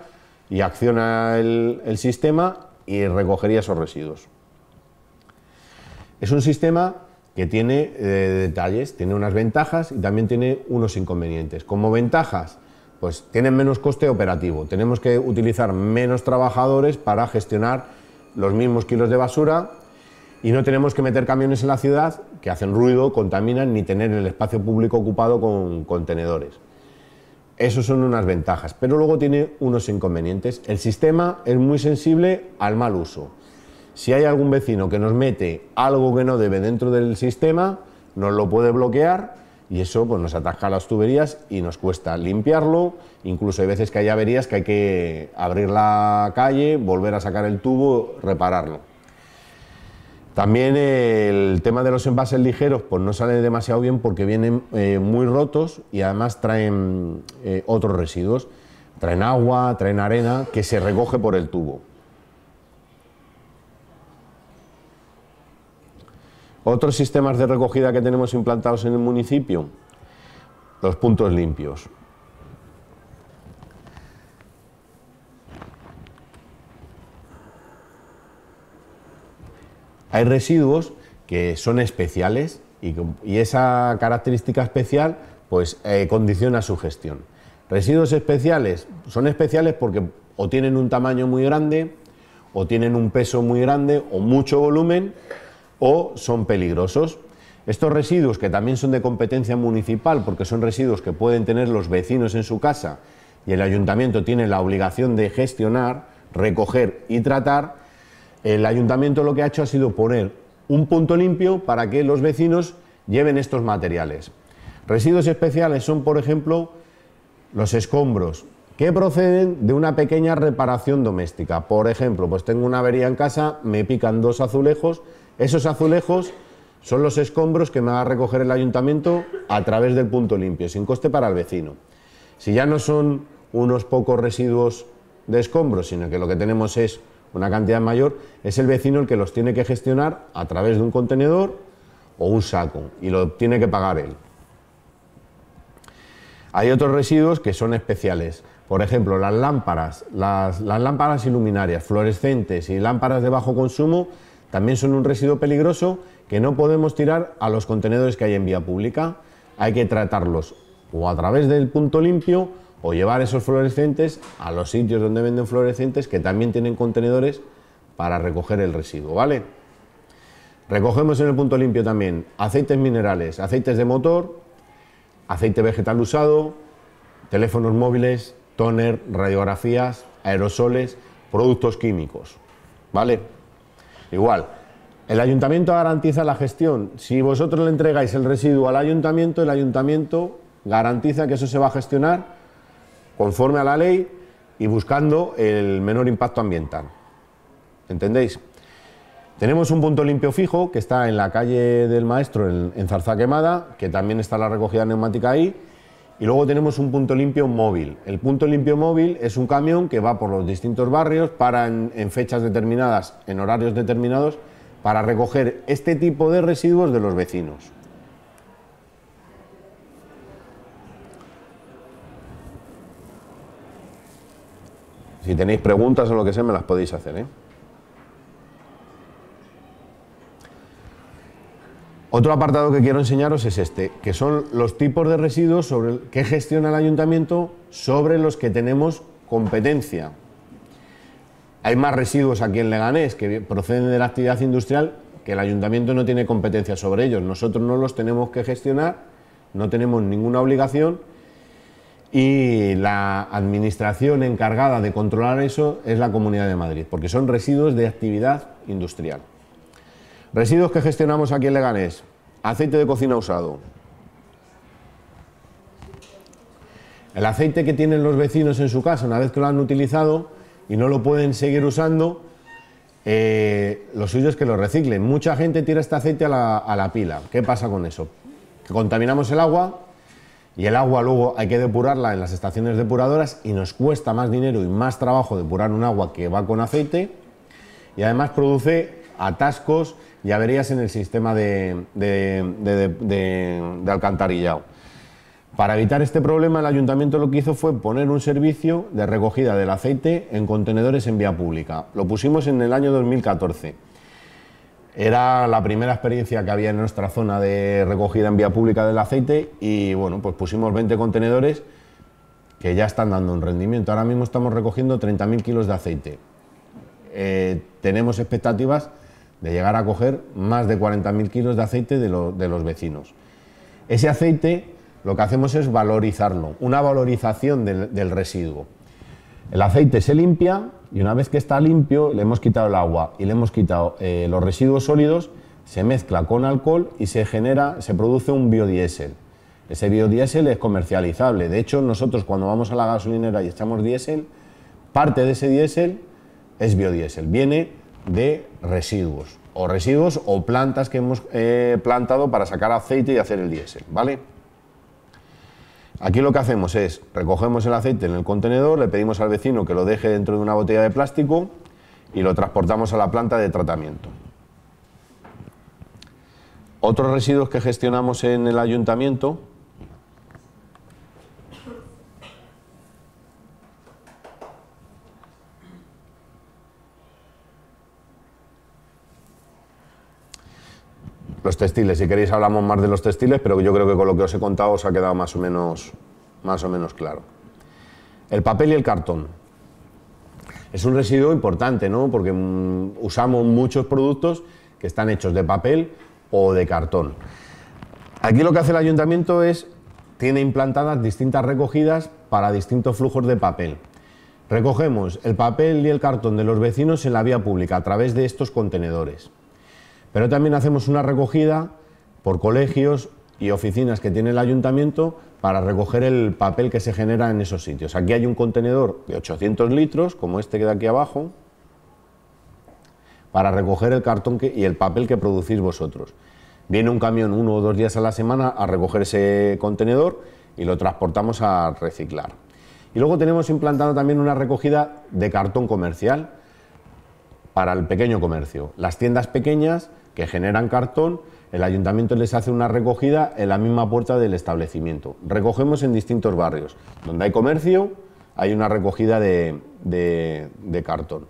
y acciona el, sistema y recogería esos residuos. Es un sistema que tiene eh, detalles, tiene unas ventajas y también tiene unos inconvenientes. Como ventajas, pues tienen menos coste operativo. Tenemos que utilizar menos trabajadores para gestionar los mismos kilos de basura y no tenemos que meter camiones en la ciudad que hacen ruido, contaminan, ni tener el espacio público ocupado con contenedores. Eso son unas ventajas, pero luego tiene unos inconvenientes. El sistema es muy sensible al mal uso. Si hay algún vecino que nos mete algo que no debe dentro del sistema, nos lo puede bloquear y eso pues, nos ataca las tuberías y nos cuesta limpiarlo. Incluso hay veces que hay averías que hay que abrir la calle, volver a sacar el tubo, repararlo. También el tema de los envases ligeros pues no sale demasiado bien porque vienen eh, muy rotos y además traen eh, otros residuos. Traen agua, traen arena que se recoge por el tubo. Otros sistemas de recogida que tenemos implantados en el municipio, los puntos limpios. Hay residuos que son especiales y, esa característica especial pues eh, condiciona su gestión. Residuos especiales son especiales porque o tienen un tamaño muy grande, o tienen un peso muy grande, o mucho volumen, o son peligrosos. Estos residuos, que también son de competencia municipal, porque son residuos que pueden tener los vecinos en su casa y el ayuntamiento tiene la obligación de gestionar, recoger y tratar, el ayuntamiento lo que ha hecho ha sido poner un punto limpio para que los vecinos lleven estos materiales. Residuos especiales son, por ejemplo, los escombros, que proceden de una pequeña reparación doméstica. Por ejemplo, pues tengo una avería en casa, me pican dos azulejos, esos azulejos son los escombros que me va a recoger el ayuntamiento a través del punto limpio, sin coste para el vecino. Si ya no son unos pocos residuos de escombros, sino que lo que tenemos es una cantidad mayor, es el vecino el que los tiene que gestionar a través de un contenedor o un saco y lo tiene que pagar él. Hay otros residuos que son especiales. Por ejemplo, las lámparas, las, lámparas iluminarias, fluorescentes y lámparas de bajo consumo también son un residuo peligroso que no podemos tirar a los contenedores que hay en vía pública. Hay que tratarlos o a través del punto limpio o llevar esos fluorescentes a los sitios donde venden fluorescentes que también tienen contenedores para recoger el residuo, ¿vale? Recogemos en el punto limpio también aceites minerales, aceites de motor, aceite vegetal usado, teléfonos móviles, toner, radiografías, aerosoles, productos químicos, ¿vale? Igual, el ayuntamiento garantiza la gestión. Si vosotros le entregáis el residuo al ayuntamiento, el ayuntamiento garantiza que eso se va a gestionar conforme a la ley y buscando el menor impacto ambiental. ¿Entendéis? Tenemos un punto limpio fijo que está en la calle del Maestro, en, Zarza Quemada, que también está la recogida neumática ahí. Y luego tenemos un punto limpio móvil. El punto limpio móvil es un camión que va por los distintos barrios, para en fechas determinadas, en horarios determinados, para recoger este tipo de residuos de los vecinos. Si tenéis preguntas o lo que sea, me las podéis hacer. ¿eh? Otro apartado que quiero enseñaros es este, que son los tipos de residuos sobre el que gestiona el ayuntamiento sobre los que tenemos competencia. Hay más residuos aquí en Leganés que proceden de la actividad industrial que el ayuntamiento no tiene competencia sobre ellos. Nosotros no los tenemos que gestionar, no tenemos ninguna obligación y la administración encargada de controlar eso es la Comunidad de Madrid, porque son residuos de actividad industrial. Residuos que gestionamos aquí en Leganés, aceite de cocina usado. El aceite que tienen los vecinos en su casa, una vez que lo han utilizado y no lo pueden seguir usando, eh, lo suyo es que lo reciclen. Mucha gente tira este aceite a la, pila. ¿Qué pasa con eso? Que contaminamos el agua, y el agua luego hay que depurarla en las estaciones depuradoras y nos cuesta más dinero y más trabajo depurar un agua que va con aceite y además produce atascos y averías en el sistema de, alcantarillado. Para evitar este problema, el ayuntamiento lo que hizo fue poner un servicio de recogida del aceite en contenedores en vía pública. Lo pusimos en el año 2014 era la primera experiencia que había en nuestra zona de recogida en vía pública del aceite y bueno, pues pusimos 20 contenedores que ya están dando un rendimiento. Ahora mismo estamos recogiendo 30.000 kilos de aceite. Eh, tenemos expectativas de llegar a coger más de 40.000 kilos de aceite de, los vecinos. Ese aceite lo que hacemos es valorizarlo, una valorización del residuo. El aceite se limpia y una vez que está limpio, le hemos quitado el agua y le hemos quitado eh, los residuos sólidos, se mezcla con alcohol y se genera, se produce un biodiesel. Ese biodiesel es comercializable. De hecho, nosotros cuando vamos a la gasolinera y echamos diésel, parte de ese diésel es biodiesel. Viene de residuos, o residuos o plantas que hemos eh, plantado para sacar aceite y hacer el diésel, ¿vale? Aquí lo que hacemos es recogemos el aceite en el contenedor, le pedimos al vecino que lo deje dentro de una botella de plástico y lo transportamos a la planta de tratamiento. Otros residuos que gestionamos en el ayuntamiento los textiles. Si queréis hablamos más de los textiles, pero yo creo que con lo que os he contado os ha quedado más o menos, más o menos claro. El papel y el cartón. Es un residuo importante, ¿no? Porque mm, usamos muchos productos que están hechos de papel o de cartón. Aquí lo que hace el ayuntamiento es, tiene implantadas distintas recogidas para distintos flujos de papel. Recogemos el papel y el cartón de los vecinos en la vía pública a través de estos contenedores. Pero también hacemos una recogida por colegios y oficinas que tiene el ayuntamiento para recoger el papel que se genera en esos sitios. Aquí hay un contenedor de 800 litros, como este que da aquí abajo, para recoger el cartón y el papel que producís vosotros. Viene un camión uno o dos días a la semana a recoger ese contenedor y lo transportamos a reciclar. Y luego tenemos implantado también una recogida de cartón comercial para el pequeño comercio. Las tiendas pequeñas que generan cartón, el ayuntamiento les hace una recogida en la misma puerta del establecimiento. Recogemos en distintos barrios. Donde hay comercio, hay una recogida de, cartón.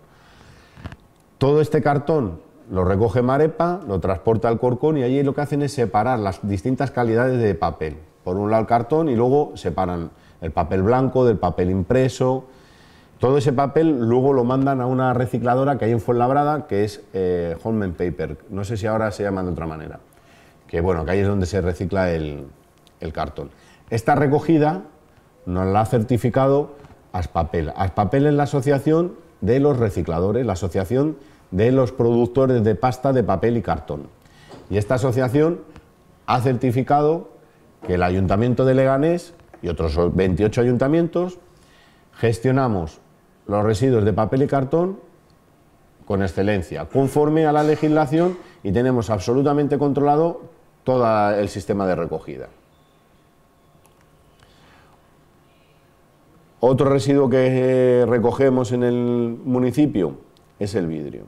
Todo este cartón lo recoge Marepa, lo transporta al Corcón y allí lo que hacen es separar las distintas calidades de papel. Por un lado el cartón y luego separan el papel blanco del papel impreso, todo ese papel luego lo mandan a una recicladora que hay en Fuenlabrada, que es eh, Holmen Paper. No sé si ahora se llama de otra manera. Que bueno, que ahí es donde se recicla el, el cartón. Esta recogida nos la ha certificado Aspapel. Aspapel es la asociación de los recicladores, la asociación de los productores de pasta de papel y cartón. Y esta asociación ha certificado que el Ayuntamiento de Leganés y otros 28 ayuntamientos gestionamos los residuos de papel y cartón con excelencia, conforme a la legislación y tenemos absolutamente controlado todo el sistema de recogida. Otro residuo que eh, recogemos en el municipio es el vidrio.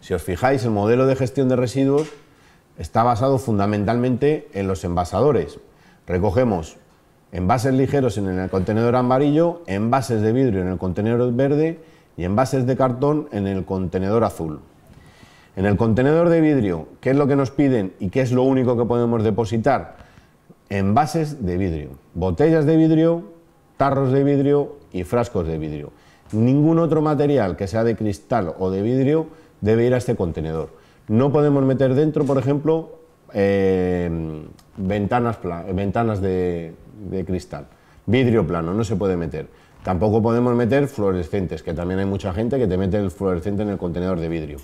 Si os fijáis, el modelo de gestión de residuos está basado fundamentalmente en los envasadores. Recogemos envases ligeros en el contenedor amarillo, envases de vidrio en el contenedor verde y envases de cartón en el contenedor azul. En el contenedor de vidrio, ¿qué es lo que nos piden y qué es lo único que podemos depositar? Envases de vidrio, botellas de vidrio, tarros de vidrio y frascos de vidrio. Ningún otro material que sea de cristal o de vidrio debe ir a este contenedor. No podemos meter dentro, por ejemplo, eh, eh, ventanas de, de cristal. Vidrio plano, no se puede meter. Tampoco podemos meter fluorescentes, que también hay mucha gente que te mete el fluorescente en el contenedor de vidrio.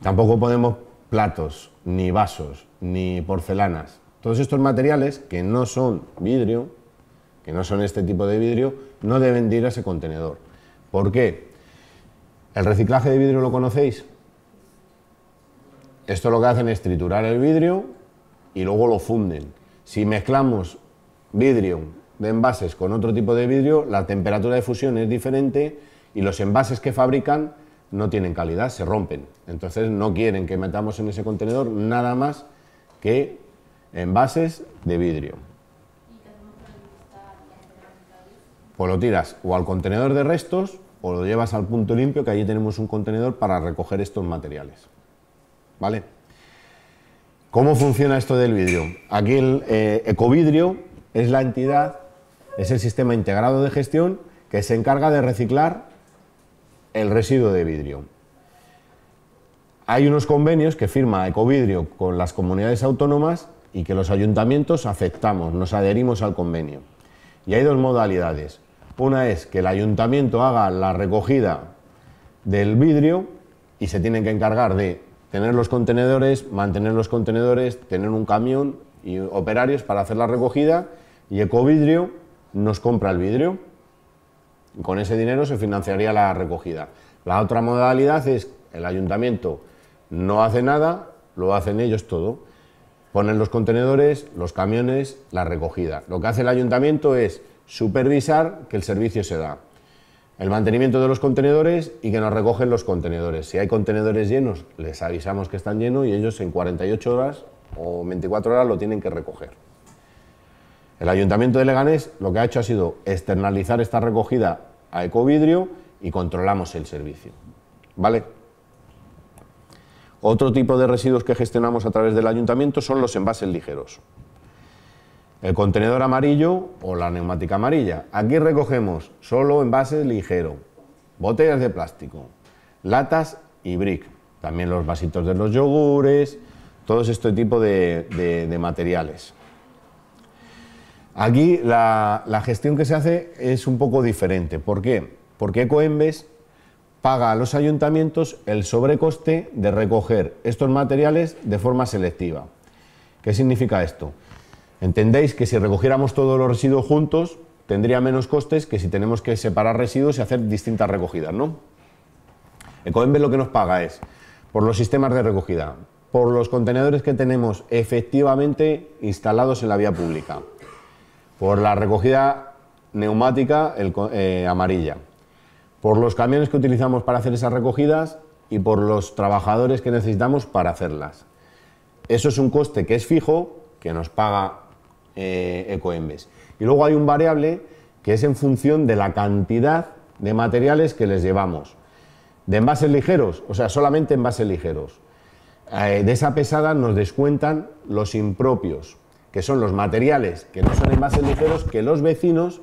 Tampoco podemos platos, ni vasos, ni porcelanas. Todos estos materiales que no son vidrio, que no son este tipo de vidrio, no deben ir a ese contenedor. ¿Por qué? ¿El reciclaje de vidrio lo conocéis? Esto lo que hacen es triturar el vidrio y luego lo funden. Si mezclamos vidrio de envases con otro tipo de vidrio, la temperatura de fusión es diferente y los envases que fabrican no tienen calidad, se rompen. Entonces no quieren que metamos en ese contenedor nada más que envases de vidrio. Pues lo tiras o al contenedor de restos o lo llevas al punto limpio, que allí tenemos un contenedor para recoger estos materiales. ¿Vale? ¿Cómo funciona esto del vidrio? Aquí el eh, ecovidrio es la entidad, es el sistema integrado de gestión que se encarga de reciclar el residuo de vidrio. Hay unos convenios que firma Ecovidrio con las comunidades autónomas y que los ayuntamientos aceptamos, nos adherimos al convenio. Y hay dos modalidades. Una es que el ayuntamiento haga la recogida del vidrio y se tienen que encargar de tener los contenedores, mantener los contenedores, tener un camión, y operarios para hacer la recogida y Ecovidrio nos compra el vidrio. con ese dinero se financiaría la recogida. La otra modalidad es el ayuntamiento no hace nada, lo hacen ellos todo. Ponen los contenedores, los camiones, la recogida. Lo que hace el ayuntamiento es supervisar que el servicio se da. El mantenimiento de los contenedores y que nos recogen los contenedores. Si hay contenedores llenos, les avisamos que están llenos y ellos en 48 horas o 24 horas lo tienen que recoger. El Ayuntamiento de Leganés lo que ha hecho ha sido externalizar esta recogida a Ecovidrio y controlamos el servicio. ¿Vale? Otro tipo de residuos que gestionamos a través del Ayuntamiento son los envases ligeros. El contenedor amarillo o la neumática amarilla. Aquí recogemos solo envases ligeros, botellas de plástico, latas y brick. También los vasitos de los yogures, todos este tipo de, materiales. Aquí la, gestión que se hace es un poco diferente. ¿Por qué? Porque Ecoembes paga a los ayuntamientos el sobrecoste de recoger estos materiales de forma selectiva. ¿Qué significa esto? Entendéis que si recogiéramos todos los residuos juntos, tendría menos costes que si tenemos que separar residuos y hacer distintas recogidas, ¿no? Ecoembes lo que nos paga es por los sistemas de recogida, por los contenedores que tenemos efectivamente instalados en la vía pública, por la recogida neumática eh, amarilla, por los camiones que utilizamos para hacer esas recogidas y por los trabajadores que necesitamos para hacerlas. Eso es un coste que es fijo, que nos paga eh, Ecoembes. Y luego hay un variable que es en función de la cantidad de materiales que les llevamos. De envases ligeros, o sea, solamente envases ligeros eh, de esa pesada nos descuentan los impropios, que son los materiales que no son envases ligeros que los vecinos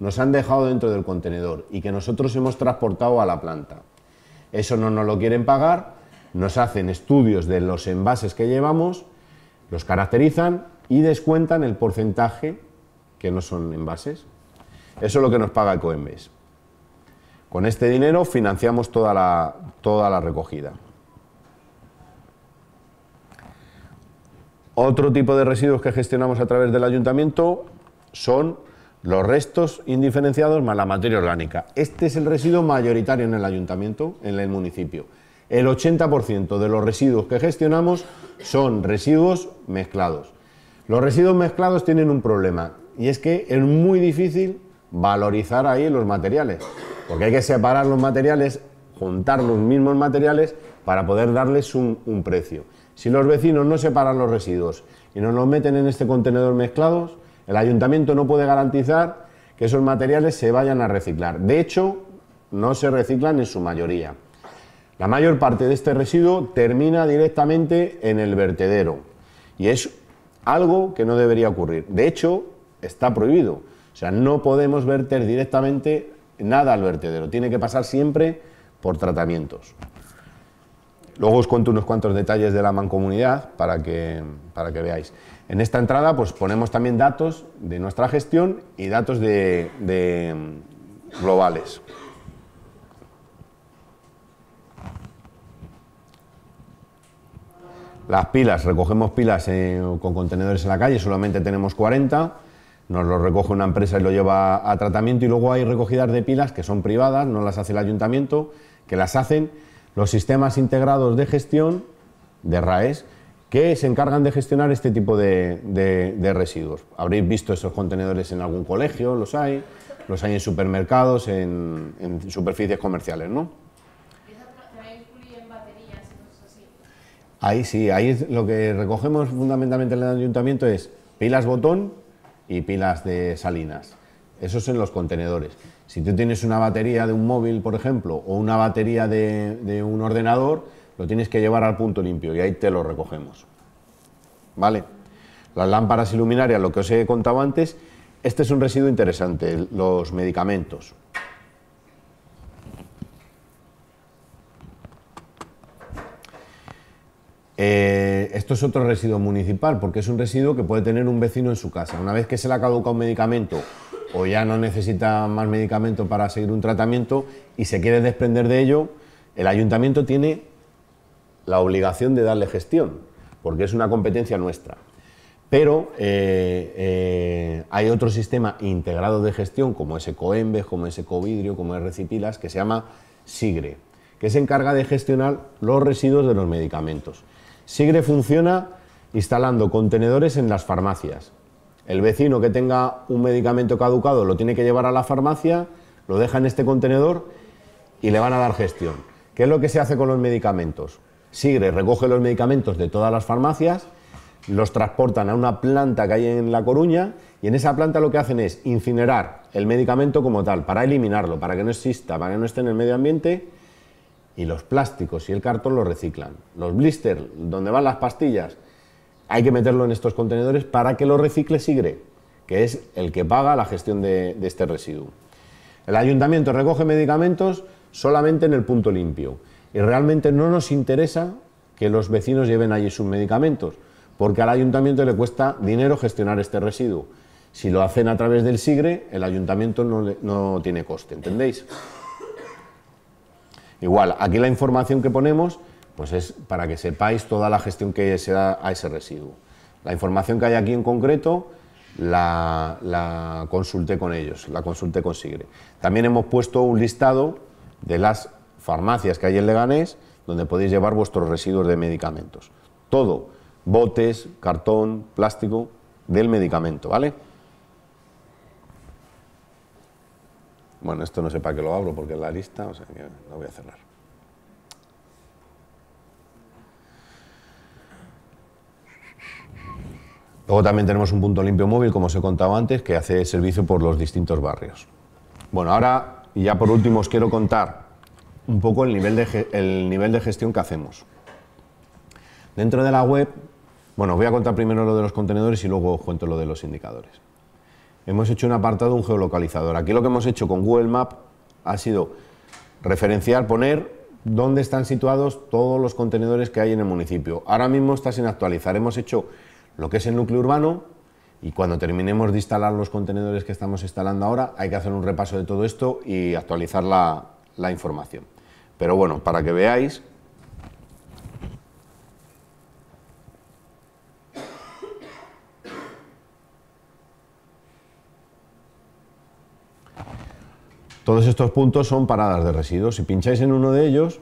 nos han dejado dentro del contenedor y que nosotros hemos transportado a la planta. Eso no nos lo quieren pagar, nos hacen estudios de los envases que llevamos, los caracterizan y descuentan el porcentaje que no son envases. Eso es lo que nos paga Coembes. Con este dinero financiamos toda la recogida. Otro tipo de residuos que gestionamos a través del ayuntamiento son los restos indiferenciados más la materia orgánica. Este es el residuo mayoritario en el ayuntamiento, en el municipio. El 80% de los residuos que gestionamos son residuos mezclados. Los residuos mezclados tienen un problema y es que es muy difícil valorizar ahí los materiales, porque hay que separar los materiales, juntar los mismos materiales para poder darles un, un precio. Si los vecinos no separan los residuos y no los meten en este contenedor mezclados, el ayuntamiento no puede garantizar que esos materiales se vayan a reciclar. De hecho, no se reciclan en su mayoría. La mayor parte de este residuo termina directamente en el vertedero y es algo que no debería ocurrir. De hecho, está prohibido. O sea, no podemos verter directamente nada al vertedero. Tiene que pasar siempre por tratamientos. Luego os cuento unos cuantos detalles de la mancomunidad para que, para que veáis. En esta entrada pues, ponemos también datos de nuestra gestión y datos de, mm, globales. Las pilas, recogemos pilas eh, con contenedores en la calle, solamente tenemos 40 nos lo recoge una empresa y lo lleva a tratamiento y luego hay recogidas de pilas que son privadas, no las hace el ayuntamiento, que las hacen los sistemas integrados de gestión de RAES que se encargan de gestionar este tipo de, residuos. Habréis visto esos contenedores en algún colegio, los hay, los hay en supermercados, en, superficies comerciales, ¿no? Ahí sí, ahí lo que recogemos fundamentalmente en el ayuntamiento es pilas botón y pilas de salinas. Eso es en los contenedores. Si tú tienes una batería de un móvil, por ejemplo, o una batería de, un ordenador, lo tienes que llevar al punto limpio y ahí te lo recogemos. ¿Vale? Las lámparas iluminarias, lo que os he contado antes, este es un residuo interesante, los medicamentos. Eh, esto es otro residuo municipal, porque es un residuo que puede tener un vecino en su casa. Una vez que se le ha caducado un medicamento o ya no necesita más medicamento para seguir un tratamiento y se quiere desprender de ello, el ayuntamiento tiene la obligación de darle gestión, porque es una competencia nuestra. Pero eh, eh, hay otro sistema integrado de gestión, como ese coembe como ese Covidrio, como es Recipilas, que se llama SIGRE, que se encarga de gestionar los residuos de los medicamentos. SIGRE funciona instalando contenedores en las farmacias, el vecino que tenga un medicamento caducado lo tiene que llevar a la farmacia, lo deja en este contenedor y le van a dar gestión. ¿Qué es lo que se hace con los medicamentos? Sigre recoge los medicamentos de todas las farmacias, los transportan a una planta que hay en La Coruña y en esa planta lo que hacen es incinerar el medicamento como tal, para eliminarlo, para que no exista, para que no esté en el medio ambiente y los plásticos y el cartón lo reciclan. Los blisters, donde van las pastillas, hay que meterlo en estos contenedores para que lo recicle Sigre, que es el que paga la gestión de, este residuo. El ayuntamiento recoge medicamentos solamente en el punto limpio y realmente no nos interesa que los vecinos lleven allí sus medicamentos, porque al ayuntamiento le cuesta dinero gestionar este residuo. Si lo hacen a través del SIGRE, el ayuntamiento no tiene coste, ¿entendéis? Igual, aquí la información que ponemos pues es para que sepáis toda la gestión que se da a ese residuo. La información que hay aquí en concreto la, consulté con ellos, la consulté con Sigre. También hemos puesto un listado de las farmacias que hay en Leganés donde podéis llevar vuestros residuos de medicamentos. Todo, botes, cartón, plástico del medicamento, ¿vale? Bueno, esto no sé para qué lo abro porque es la lista, o sea voy a cerrar. Luego también tenemos un punto limpio móvil, como os he contado antes, que hace servicio por los distintos barrios. Bueno, ahora, y ya por último, os quiero contar un poco el nivel de, el nivel de gestión que hacemos. Dentro de la web, bueno, os voy a contar primero lo de los contenedores y luego os cuento lo de los indicadores. Hemos hecho un apartado, un geolocalizador. Aquí lo que hemos hecho con Google Map ha sido referenciar, poner dónde están situados todos los contenedores que hay en el municipio. Ahora mismo está sin actualizar. Hemos hecho lo que es el núcleo urbano y cuando terminemos de instalar los contenedores que estamos instalando ahora, hay que hacer un repaso de todo esto y actualizar la, información. Pero bueno, para que veáis... Todos estos puntos son paradas de residuos. Si pincháis en uno de ellos,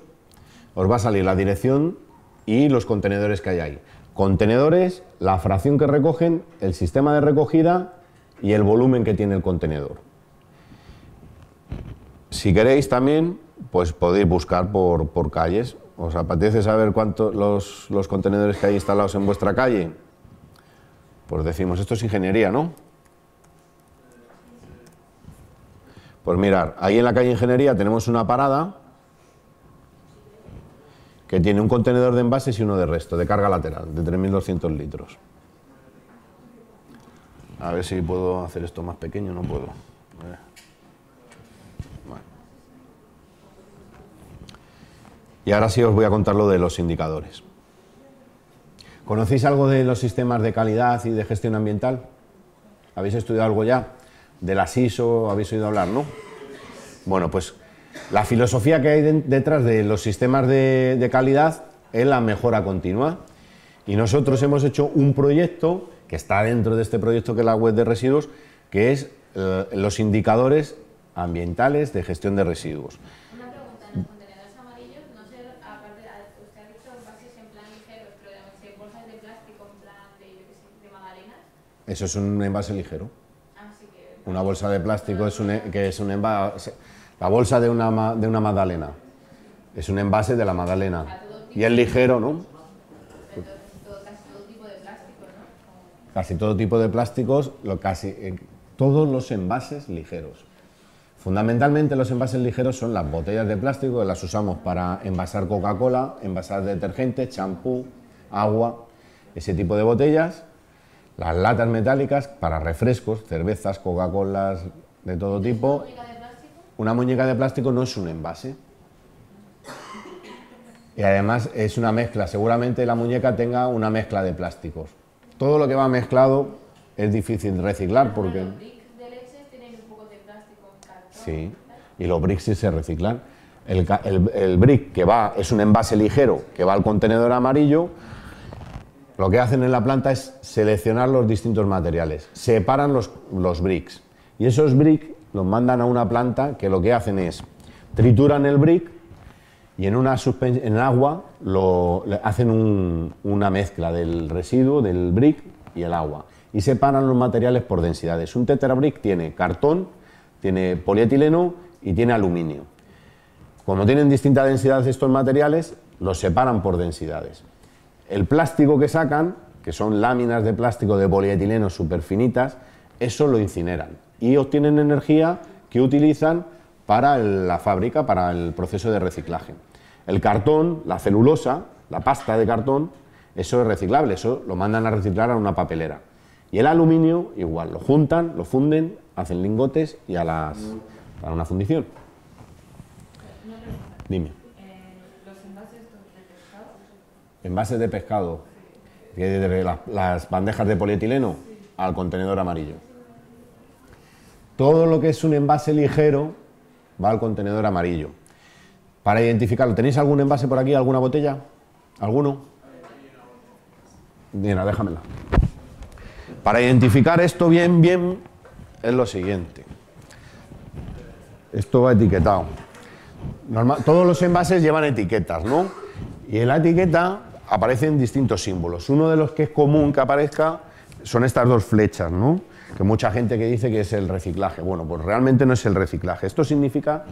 os va a salir la dirección y los contenedores que hay ahí. Contenedores, la fracción que recogen, el sistema de recogida y el volumen que tiene el contenedor. Si queréis también, pues podéis buscar por, calles. ¿Os apetece saber cuántos los, contenedores que hay instalados en vuestra calle? Pues decimos, esto es ingeniería, ¿no? Pues mirar, ahí en la calle Ingeniería tenemos una parada que tiene un contenedor de envases y uno de resto, de carga lateral, de 3.200 litros. A ver si puedo hacer esto más pequeño, no puedo. Y ahora sí os voy a contar lo de los indicadores. ¿Conocéis algo de los sistemas de calidad y de gestión ambiental? ¿Habéis estudiado algo ya? ¿De las ISO habéis oído hablar, no? Bueno, pues la filosofía que hay detrás de los sistemas de, calidad es la mejora continua. Y nosotros hemos hecho un proyecto que está dentro de este proyecto que es la web de residuos, que es eh, los indicadores ambientales de gestión de residuos. Una pregunta, amarillos no aparte, en plan pero de plástico de, Eso es un envase ligero. Ah, Una bolsa de plástico es un, e, que es un envase... La bolsa de una, de una magdalena. Es un envase de la magdalena. Y es ligero, ¿no? Casi todo tipo de plásticos, lo casi, eh, todos los envases ligeros. Fundamentalmente los envases ligeros son las botellas de plástico que las usamos para envasar Coca-Cola, envasar detergentes, champú, agua, ese tipo de botellas. Las latas metálicas para refrescos, cervezas, Coca-Colas de todo tipo. Una muñeca de plástico no es un envase. Y además es una mezcla. Seguramente la muñeca tenga una mezcla de plásticos. Todo lo que va mezclado es difícil de reciclar porque... Los de leche un poco de plástico Sí, y los bricks sí se reciclan. El, brick que va, es un envase ligero que va al contenedor amarillo, lo que hacen en la planta es seleccionar los distintos materiales, separan los, los bricks y esos bricks los mandan a una planta que lo que hacen es trituran el brick y en, una agua lo, hacen una mezcla del residuo, del brick y el agua. Y separan los materiales por densidades. Un tetrabrick tiene cartón, tiene polietileno y tiene aluminio. Como tienen distintas densidades estos materiales, los separan por densidades. El plástico que sacan, que son láminas de plástico de polietileno superfinitas, eso lo incineran y obtienen energía que utilizan para la fábrica, para el proceso de reciclaje. El cartón, la celulosa, la pasta de cartón, eso es reciclable, eso lo mandan a reciclar a una papelera. Y el aluminio, igual, lo juntan, lo funden, hacen lingotes y a las para una fundición. Dime. envases de pescado? Envases de las bandejas de polietileno al contenedor amarillo. Todo lo que es un envase ligero va al contenedor amarillo. Para identificarlo, ¿tenéis algún envase por aquí, alguna botella? ¿Alguno? Mira, déjamela. Para identificar esto bien, bien, es lo siguiente. Esto va etiquetado. todos los envases llevan etiquetas, ¿no? Y en la etiqueta aparecen distintos símbolos. Uno de los que es común que aparezca son estas dos flechas, ¿no? que mucha gente que dice que es el reciclaje. Bueno, pues realmente no es el reciclaje. Esto significa,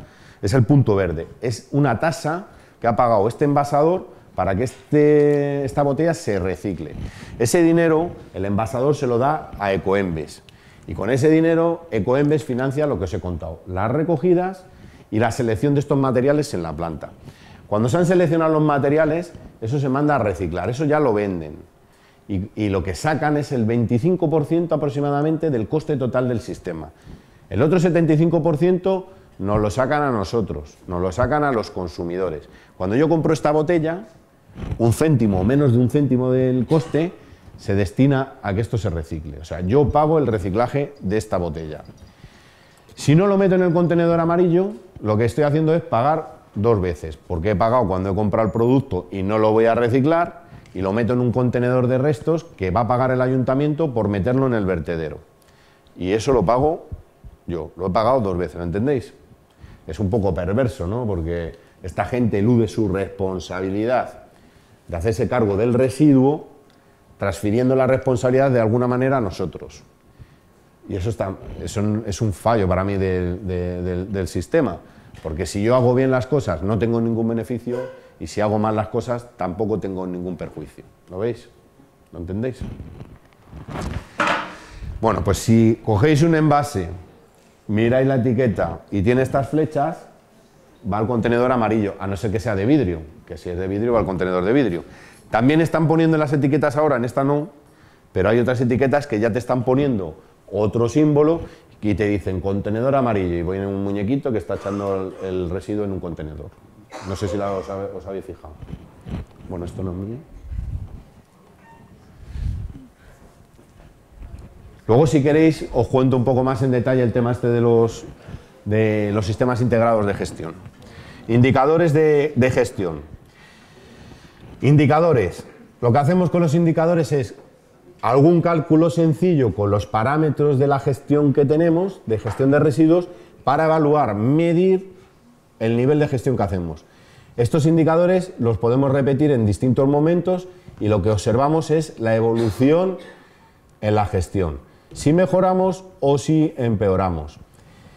es el punto verde, es una tasa que ha pagado este envasador para que este, esta botella se recicle. Ese dinero el envasador se lo da a Ecoembes. Y con ese dinero Ecoembes financia lo que os he contado, las recogidas y la selección de estos materiales en la planta. Cuando se han seleccionado los materiales, eso se manda a reciclar, eso ya lo venden y, lo que sacan es el 25% aproximadamente del coste total del sistema. El otro 75% nos lo sacan a nosotros, nos lo sacan a los consumidores. Cuando yo compro esta botella, un céntimo o menos de un céntimo del coste se destina a que esto se recicle. O sea, yo pago el reciclaje de esta botella. Si no lo meto en el contenedor amarillo, lo que estoy haciendo es pagar dos veces, porque he pagado cuando he comprado el producto y no lo voy a reciclar y lo meto en un contenedor de restos que va a pagar el ayuntamiento por meterlo en el vertedero. Y eso lo pago yo, lo he pagado dos veces, ¿me entendéis? Es un poco perverso, ¿no? Porque esta gente elude su responsabilidad de hacerse cargo del residuo, transfiriendo la responsabilidad de alguna manera a nosotros. Y eso, está, es un fallo para mí del sistema, porque si yo hago bien las cosas, no tengo ningún beneficio y si hago mal las cosas tampoco tengo ningún perjuicio. ¿Lo veis? ¿Lo entendéis? Bueno, pues si cogéis un envase, miráis la etiqueta y tiene estas flechas, va al contenedor amarillo, a no ser que sea de vidrio, que si es de vidrio va al contenedor de vidrio. También están poniendo las etiquetas ahora, en esta no, pero hay otras etiquetas que ya te están poniendo otro símbolo y te dicen contenedor amarillo y viene un muñequito que está echando el residuo en un contenedor. No sé si la os, habéis fijado. Bueno, esto no es Luego, si queréis, os cuento un poco más en detalle el tema este de los, de los sistemas integrados de gestión. Indicadores de, de gestión. Indicadores. Lo que hacemos con los indicadores es algún cálculo sencillo con los parámetros de la gestión que tenemos, de gestión de residuos, para evaluar, medir el nivel de gestión que hacemos. Estos indicadores los podemos repetir en distintos momentos y lo que observamos es la evolución en la gestión, si mejoramos o si empeoramos.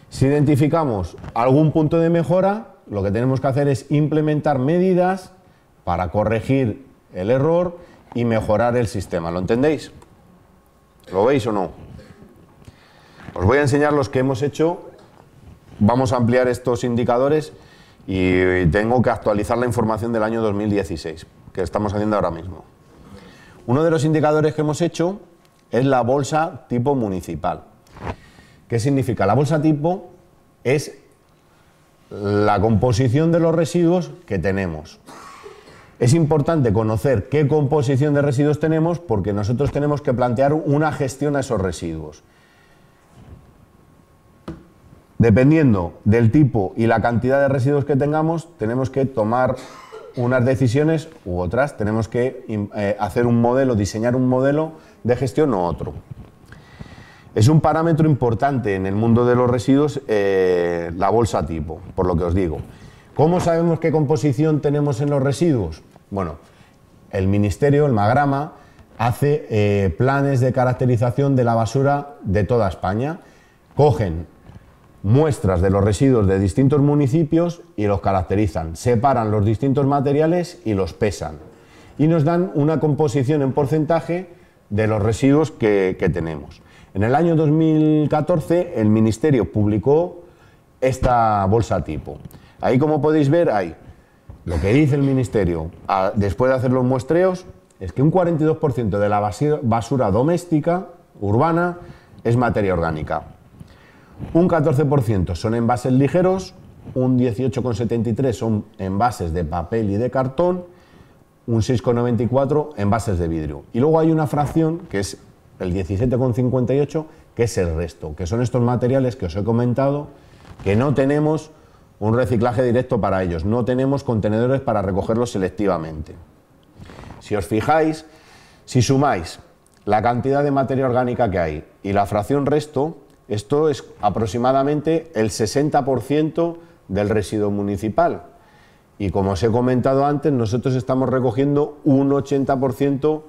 Si identificamos algún punto de mejora, lo que tenemos que hacer es implementar medidas para corregir el error y mejorar el sistema. ¿Lo entendéis? ¿Lo veis o no? Os voy a enseñar los que hemos hecho vamos a ampliar estos indicadores y tengo que actualizar la información del año 2016, que estamos haciendo ahora mismo. Uno de los indicadores que hemos hecho es la bolsa tipo municipal. ¿Qué significa? La bolsa tipo es la composición de los residuos que tenemos. Es importante conocer qué composición de residuos tenemos porque nosotros tenemos que plantear una gestión a esos residuos. Dependiendo del tipo y la cantidad de residuos que tengamos, tenemos que tomar unas decisiones u otras. Tenemos que eh, hacer un modelo, diseñar un modelo de gestión u otro. Es un parámetro importante en el mundo de los residuos eh, la bolsa tipo, por lo que os digo. ¿Cómo sabemos qué composición tenemos en los residuos? Bueno, el Ministerio, el Magrama, hace eh, planes de caracterización de la basura de toda España. Cogen muestras de los residuos de distintos municipios y los caracterizan, separan los distintos materiales y los pesan. Y nos dan una composición en porcentaje de los residuos que, tenemos. En el año 2014 el Ministerio publicó esta bolsa tipo. Ahí como podéis ver hay lo que dice el Ministerio después de hacer los muestreos, es que un 42% de la basura doméstica, urbana, es materia orgánica. Un 14% son envases ligeros, un 18,73% son envases de papel y de cartón, un 6,94% envases de vidrio. Y luego hay una fracción, que es el 17,58%, que es el resto, que son estos materiales que os he comentado, que no tenemos un reciclaje directo para ellos, no tenemos contenedores para recogerlos selectivamente. Si os fijáis, si sumáis la cantidad de materia orgánica que hay y la fracción resto, esto es aproximadamente el 60% del residuo municipal. Y como os he comentado antes, nosotros estamos recogiendo un 80%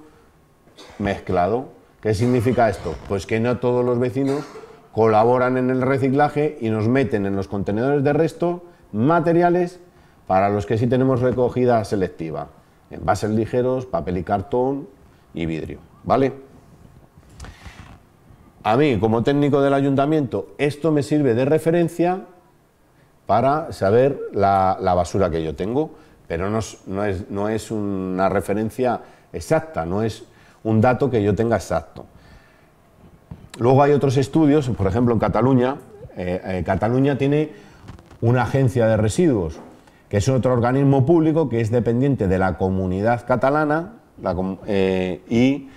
mezclado. ¿Qué significa esto? Pues que no todos los vecinos colaboran en el reciclaje y nos meten en los contenedores de resto materiales para los que sí tenemos recogida selectiva, envases ligeros, papel y cartón y vidrio, ¿vale? a mí como técnico del ayuntamiento esto me sirve de referencia para saber la, basura que yo tengo, pero no, es, no es una referencia exacta, no es un dato que yo tenga exacto. Luego hay otros estudios, por ejemplo en Cataluña, eh, eh, Cataluña tiene una agencia de residuos, que es otro organismo público que es dependiente de la comunidad catalana eh, y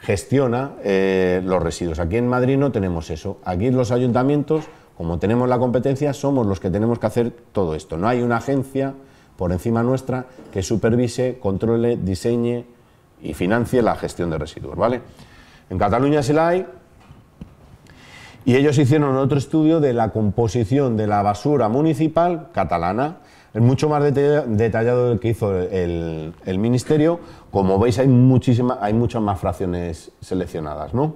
gestiona eh, los residuos. Aquí en Madrid no tenemos eso. Aquí los ayuntamientos, como tenemos la competencia, somos los que tenemos que hacer todo esto. No hay una agencia por encima nuestra que supervise, controle, diseñe y financie la gestión de residuos. ¿vale? En Cataluña se la hay. Y ellos hicieron otro estudio de la composición de la basura municipal catalana es mucho más detallado del que hizo el, ministerio. Como veis, hay, muchísima, hay muchas más fracciones seleccionadas, ¿no?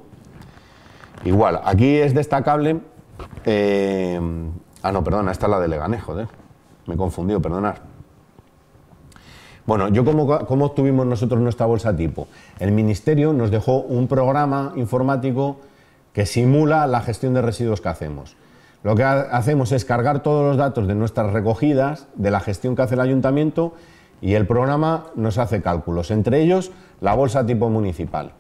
Igual, aquí es destacable... Eh, ah, no, perdona, esta es la de Leganejo. joder. Me he confundido, perdonad. Bueno, yo como cómo, obtuvimos nosotros nuestra bolsa tipo. El ministerio nos dejó un programa informático que simula la gestión de residuos que hacemos. Lo que hacemos es cargar todos los datos de nuestras recogidas, de la gestión que hace el ayuntamiento y el programa nos hace cálculos, entre ellos la bolsa tipo municipal.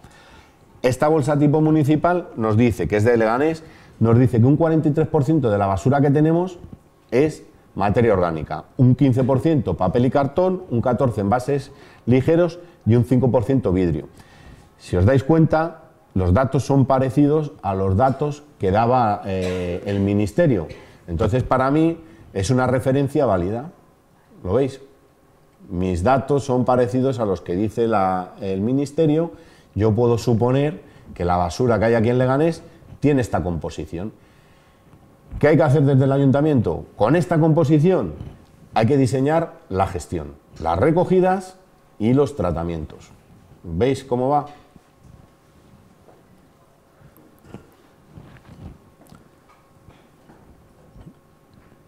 Esta bolsa tipo municipal nos dice, que es de Leganés, nos dice que un 43% de la basura que tenemos es materia orgánica, un 15% papel y cartón, un 14% envases ligeros y un 5% vidrio. Si os dais cuenta, los datos son parecidos a los datos que daba eh, el ministerio. Entonces, para mí es una referencia válida. ¿Lo veis? Mis datos son parecidos a los que dice el ministerio. Yo puedo suponer que la basura que hay aquí en Leganés tiene esta composición. ¿Qué hay que hacer desde el ayuntamiento? Con esta composición hay que diseñar la gestión, las recogidas y los tratamientos. ¿Veis cómo va?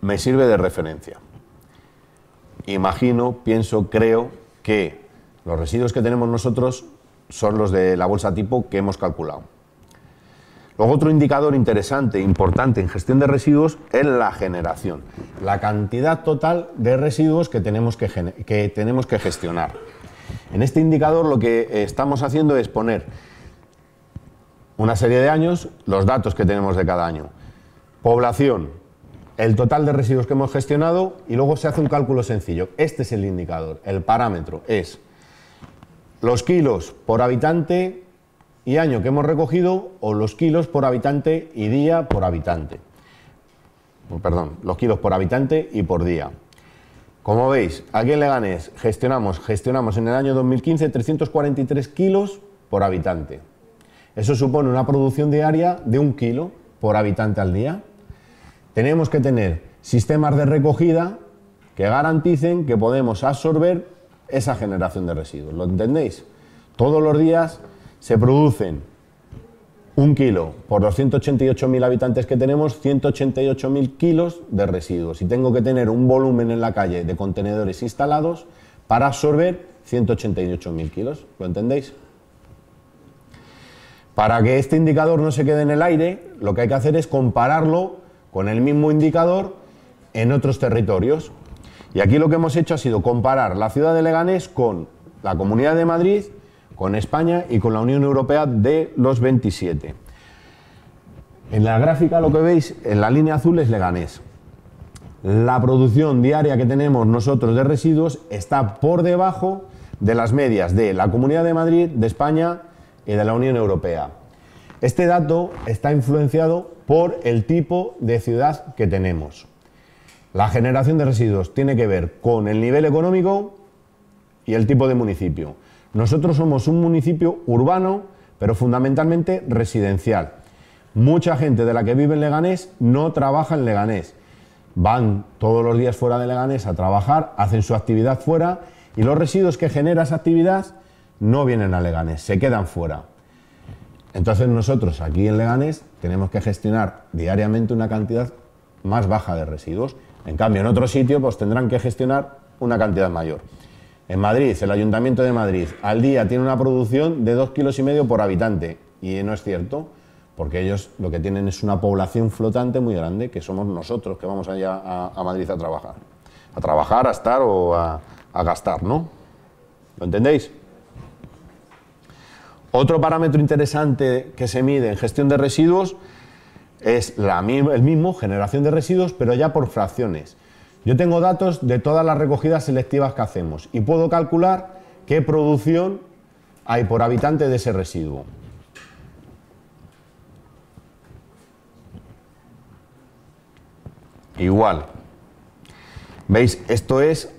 me sirve de referencia. Imagino, pienso, creo que los residuos que tenemos nosotros son los de la bolsa tipo que hemos calculado. Luego otro indicador interesante, importante en gestión de residuos es la generación, la cantidad total de residuos que tenemos que, que, tenemos que gestionar. En este indicador lo que estamos haciendo es poner una serie de años, los datos que tenemos de cada año. Población, el total de residuos que hemos gestionado y luego se hace un cálculo sencillo. Este es el indicador, el parámetro es los kilos por habitante y año que hemos recogido o los kilos por habitante y día por habitante. Perdón, los kilos por habitante y por día. Como veis, aquí en Leganés gestionamos, gestionamos en el año 2015 343 kilos por habitante. Eso supone una producción diaria de un kilo por habitante al día tenemos que tener sistemas de recogida que garanticen que podemos absorber esa generación de residuos. ¿Lo entendéis? Todos los días se producen un kilo por los 188.000 habitantes que tenemos, 188.000 kilos de residuos. Y tengo que tener un volumen en la calle de contenedores instalados para absorber 188.000 kilos. ¿Lo entendéis? Para que este indicador no se quede en el aire, lo que hay que hacer es compararlo con el mismo indicador en otros territorios. Y aquí lo que hemos hecho ha sido comparar la ciudad de Leganés con la Comunidad de Madrid, con España y con la Unión Europea de los 27. En la gráfica lo que veis en la línea azul es Leganés. La producción diaria que tenemos nosotros de residuos está por debajo de las medias de la Comunidad de Madrid, de España y de la Unión Europea. Este dato está influenciado por el tipo de ciudad que tenemos. La generación de residuos tiene que ver con el nivel económico y el tipo de municipio. Nosotros somos un municipio urbano, pero fundamentalmente residencial. Mucha gente de la que vive en Leganés no trabaja en Leganés. Van todos los días fuera de Leganés a trabajar, hacen su actividad fuera y los residuos que genera esa actividad no vienen a Leganés, se quedan fuera. Entonces nosotros aquí en Leganés tenemos que gestionar diariamente una cantidad más baja de residuos. En cambio, en otro sitio pues tendrán que gestionar una cantidad mayor. En Madrid, el Ayuntamiento de Madrid al día tiene una producción de dos kilos y medio por habitante y no es cierto porque ellos lo que tienen es una población flotante muy grande que somos nosotros que vamos allá a, Madrid a trabajar, a trabajar, a estar o a gastar, ¿no? ¿Lo entendéis? Otro parámetro interesante que se mide en gestión de residuos es el mismo, generación de residuos, pero ya por fracciones. Yo tengo datos de todas las recogidas selectivas que hacemos y puedo calcular qué producción hay por habitante de ese residuo. Igual. ¿Veis? Esto es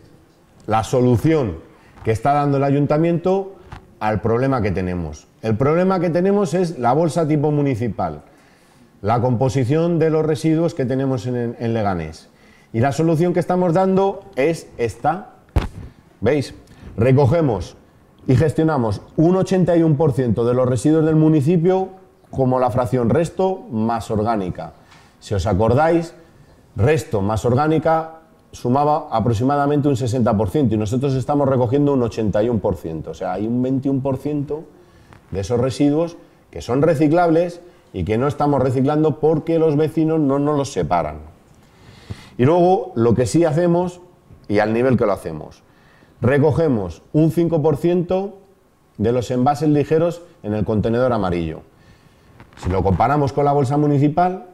la solución que está dando el ayuntamiento al problema que tenemos. El problema que tenemos es la bolsa tipo municipal, la composición de los residuos que tenemos en, Leganés. Y la solución que estamos dando es esta. ¿Veis? Recogemos y gestionamos un 81% de los residuos del municipio como la fracción resto más orgánica. Si os acordáis, resto más orgánica sumaba aproximadamente un 60% y nosotros estamos recogiendo un 81%. O sea, hay un 21% de esos residuos que son reciclables y que no estamos reciclando porque los vecinos no nos los separan. Y luego lo que sí hacemos, y al nivel que lo hacemos, recogemos un 5% de los envases ligeros en el contenedor amarillo. Si lo comparamos con la bolsa municipal,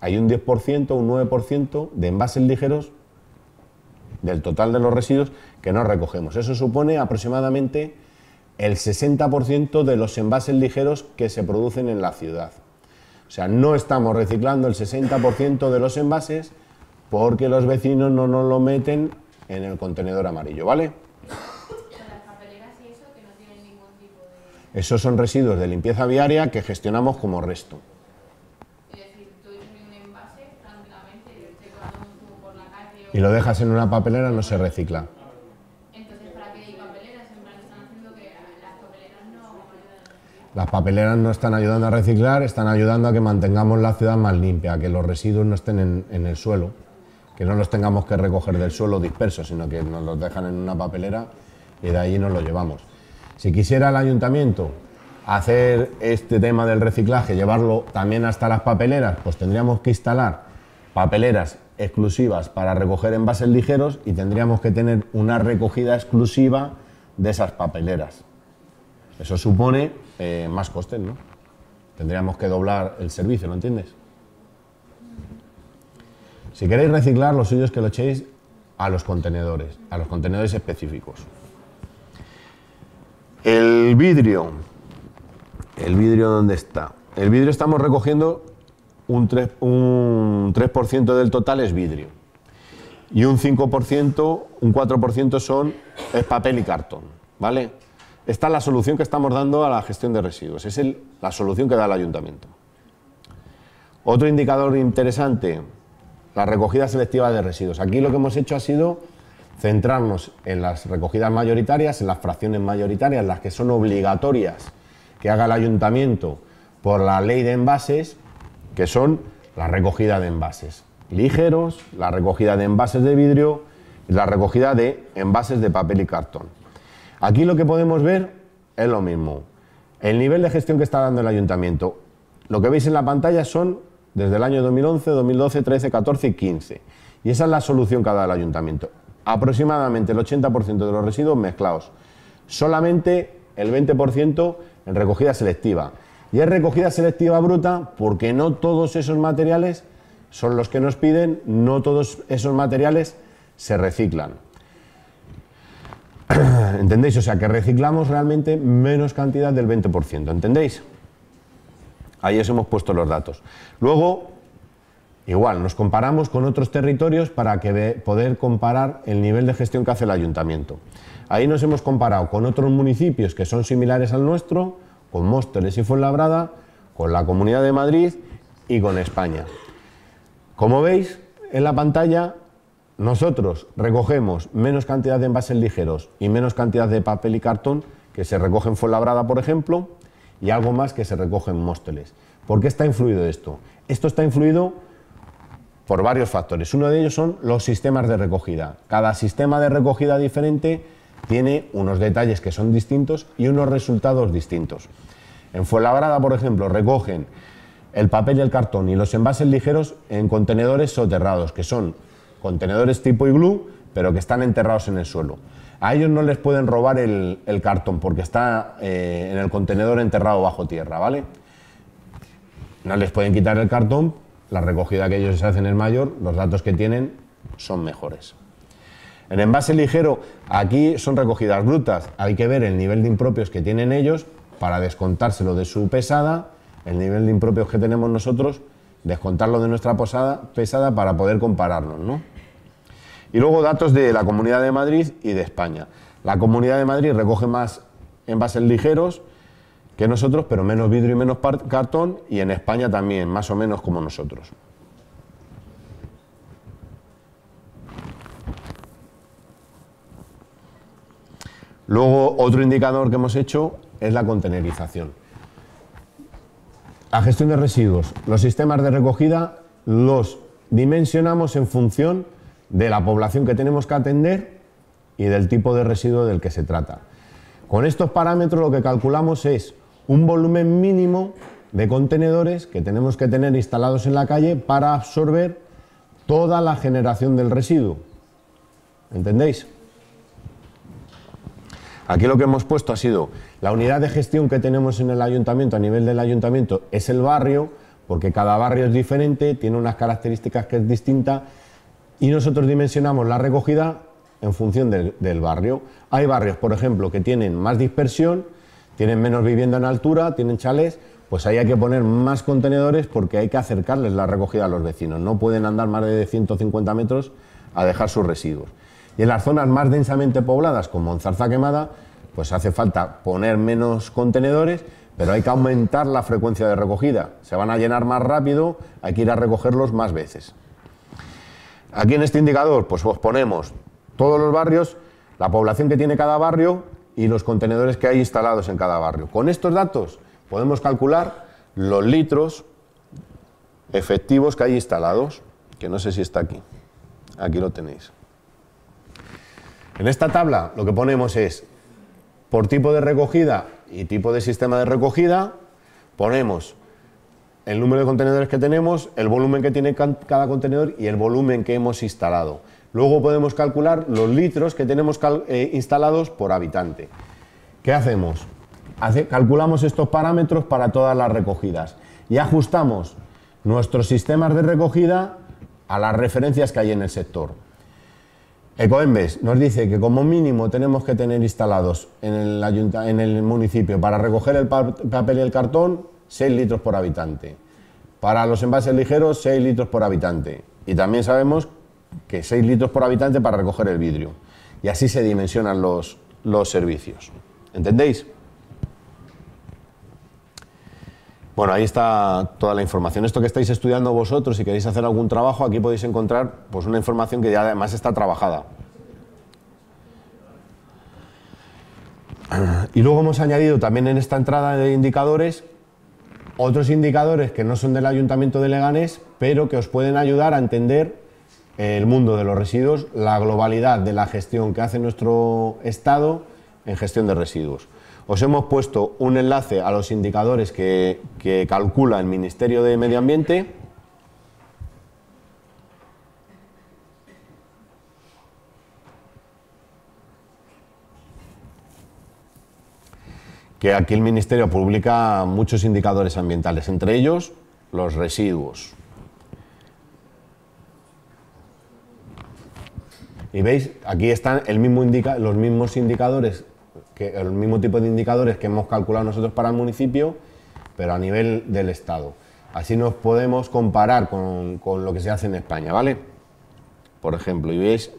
hay un 10%, un 9% de envases ligeros del total de los residuos que no recogemos. Eso supone aproximadamente el 60% de los envases ligeros que se producen en la ciudad. O sea, no estamos reciclando el 60% de los envases porque los vecinos no nos lo meten en el contenedor amarillo, ¿vale? Esos son residuos de limpieza viaria que gestionamos como resto. y lo dejas en una papelera no se recicla. Entonces, ¿para qué hay papeleras? están haciendo que las papeleras no... Las papeleras no están ayudando a reciclar, están ayudando a que mantengamos la ciudad más limpia, a que los residuos no estén en, el suelo, que no los tengamos que recoger del suelo dispersos, sino que nos los dejan en una papelera y de ahí nos los llevamos. Si quisiera el ayuntamiento hacer este tema del reciclaje, llevarlo también hasta las papeleras, pues tendríamos que instalar papeleras exclusivas para recoger envases ligeros y tendríamos que tener una recogida exclusiva de esas papeleras. Eso supone eh, más costes, ¿no? Tendríamos que doblar el servicio, ¿lo entiendes? Si queréis reciclar, lo suyo es que lo echéis a los contenedores, a los contenedores específicos. El vidrio. ¿El vidrio dónde está? El vidrio estamos recogiendo un 3%, del total es vidrio. Y un 5%, un 4% son, es papel y cartón. ¿Vale? Esta es la solución que estamos dando a la gestión de residuos. Es la solución que da el ayuntamiento. Otro indicador interesante, la recogida selectiva de residuos. Aquí lo que hemos hecho ha sido centrarnos en las recogidas mayoritarias, en las fracciones mayoritarias, las que son obligatorias que haga el ayuntamiento por la ley de envases que son la recogida de envases ligeros, la recogida de envases de vidrio y la recogida de envases de papel y cartón. Aquí lo que podemos ver es lo mismo. El nivel de gestión que está dando el ayuntamiento. Lo que veis en la pantalla son desde el año 2011, 2012, 13, 14 y 15. Y esa es la solución que ha dado el ayuntamiento. Aproximadamente el 80% de los residuos mezclados. Solamente el 20% en recogida selectiva. Y es recogida selectiva bruta porque no todos esos materiales son los que nos piden, no todos esos materiales se reciclan. (clears throat) ¿Entendéis? O sea, que reciclamos realmente menos cantidad del 20%. ¿Entendéis? Ahí os hemos puesto los datos. Luego, igual, nos comparamos con otros territorios para que poder comparar el nivel de gestión que hace el ayuntamiento. Ahí nos hemos comparado con otros municipios que son similares al nuestro, con Móstoles y Fuenlabrada, con la Comunidad de Madrid y con España. Como veis en la pantalla, nosotros recogemos menos cantidad de envases ligeros y menos cantidad de papel y cartón que se recogen en Fuenlabrada, por ejemplo, y algo más que se recoge en Móstoles. ¿Por qué está influido esto? Esto está influido por varios factores. Uno de ellos son los sistemas de recogida. Cada sistema de recogida diferente tiene unos detalles que son distintos y unos resultados distintos. En Fuenlabrada, por ejemplo, recogen el papel y el cartón y los envases ligeros en contenedores soterrados, que son contenedores tipo iglú, pero que están enterrados en el suelo. A ellos no les pueden robar el, cartón porque está eh, en el contenedor enterrado bajo tierra, ¿vale? No les pueden quitar el cartón, la recogida que ellos hacen es mayor, los datos que tienen son mejores. En envase ligero, aquí son recogidas brutas. Hay que ver el nivel de impropios que tienen ellos para descontárselo de su pesada, el nivel de impropios que tenemos nosotros, descontarlo de nuestra posada, pesada para poder compararnos. ¿no? Y luego datos de la Comunidad de Madrid y de España. La Comunidad de Madrid recoge más envases ligeros que nosotros, pero menos vidrio y menos cartón, y en España también, más o menos como nosotros. Luego, otro indicador que hemos hecho es la contenerización. La gestión de residuos. Los sistemas de recogida los dimensionamos en función de la población que tenemos que atender y del tipo de residuo del que se trata. Con estos parámetros lo que calculamos es un volumen mínimo de contenedores que tenemos que tener instalados en la calle para absorber toda la generación del residuo. ¿Entendéis? Aquí lo que hemos puesto ha sido la unidad de gestión que tenemos en el ayuntamiento, a nivel del ayuntamiento, es el barrio, porque cada barrio es diferente, tiene unas características que es distinta, y nosotros dimensionamos la recogida en función del, barrio. Hay barrios, por ejemplo, que tienen más dispersión, tienen menos vivienda en altura, tienen chales, pues ahí hay que poner más contenedores porque hay que acercarles la recogida a los vecinos. No pueden andar más de 150 metros a dejar sus residuos. Y en las zonas más densamente pobladas, como en Quemada, pues hace falta poner menos contenedores, pero hay que aumentar la frecuencia de recogida. Se van a llenar más rápido, hay que ir a recogerlos más veces. Aquí en este indicador, pues os ponemos todos los barrios, la población que tiene cada barrio y los contenedores que hay instalados en cada barrio. Con estos datos podemos calcular los litros efectivos que hay instalados, que no sé si está aquí. Aquí lo tenéis. En esta tabla lo que ponemos es, por tipo de recogida y tipo de sistema de recogida, ponemos el número de contenedores que tenemos, el volumen que tiene cada contenedor y el volumen que hemos instalado. Luego podemos calcular los litros que tenemos eh, instalados por habitante. ¿Qué hacemos? calculamos estos parámetros para todas las recogidas y ajustamos nuestros sistemas de recogida a las referencias que hay en el sector. Ecoembes nos dice que como mínimo tenemos que tener instalados en el, en el municipio para recoger el papel y el cartón 6 litros por habitante. Para los envases ligeros 6 litros por habitante. Y también sabemos que 6 litros por habitante para recoger el vidrio. Y así se dimensionan los, los servicios. ¿Entendéis? Bueno, ahí está toda la información. Esto que estáis estudiando vosotros, si queréis hacer algún trabajo, aquí podéis encontrar pues, una información que ya además está trabajada. Y luego hemos añadido también en esta entrada de indicadores otros indicadores que no son del Ayuntamiento de Leganés, pero que os pueden ayudar a entender el mundo de los residuos, la globalidad de la gestión que hace nuestro Estado en gestión de residuos. Os hemos puesto un enlace a los indicadores que, calcula el Ministerio de Medio Ambiente. que aquí el Ministerio publica muchos indicadores ambientales, entre ellos los residuos. Y veis, aquí están el mismo los mismos indicadores el mismo tipo de indicadores que hemos calculado nosotros para el municipio, pero a nivel del Estado. Así nos podemos comparar con, lo que se hace en España, ¿vale? Por ejemplo, y veis,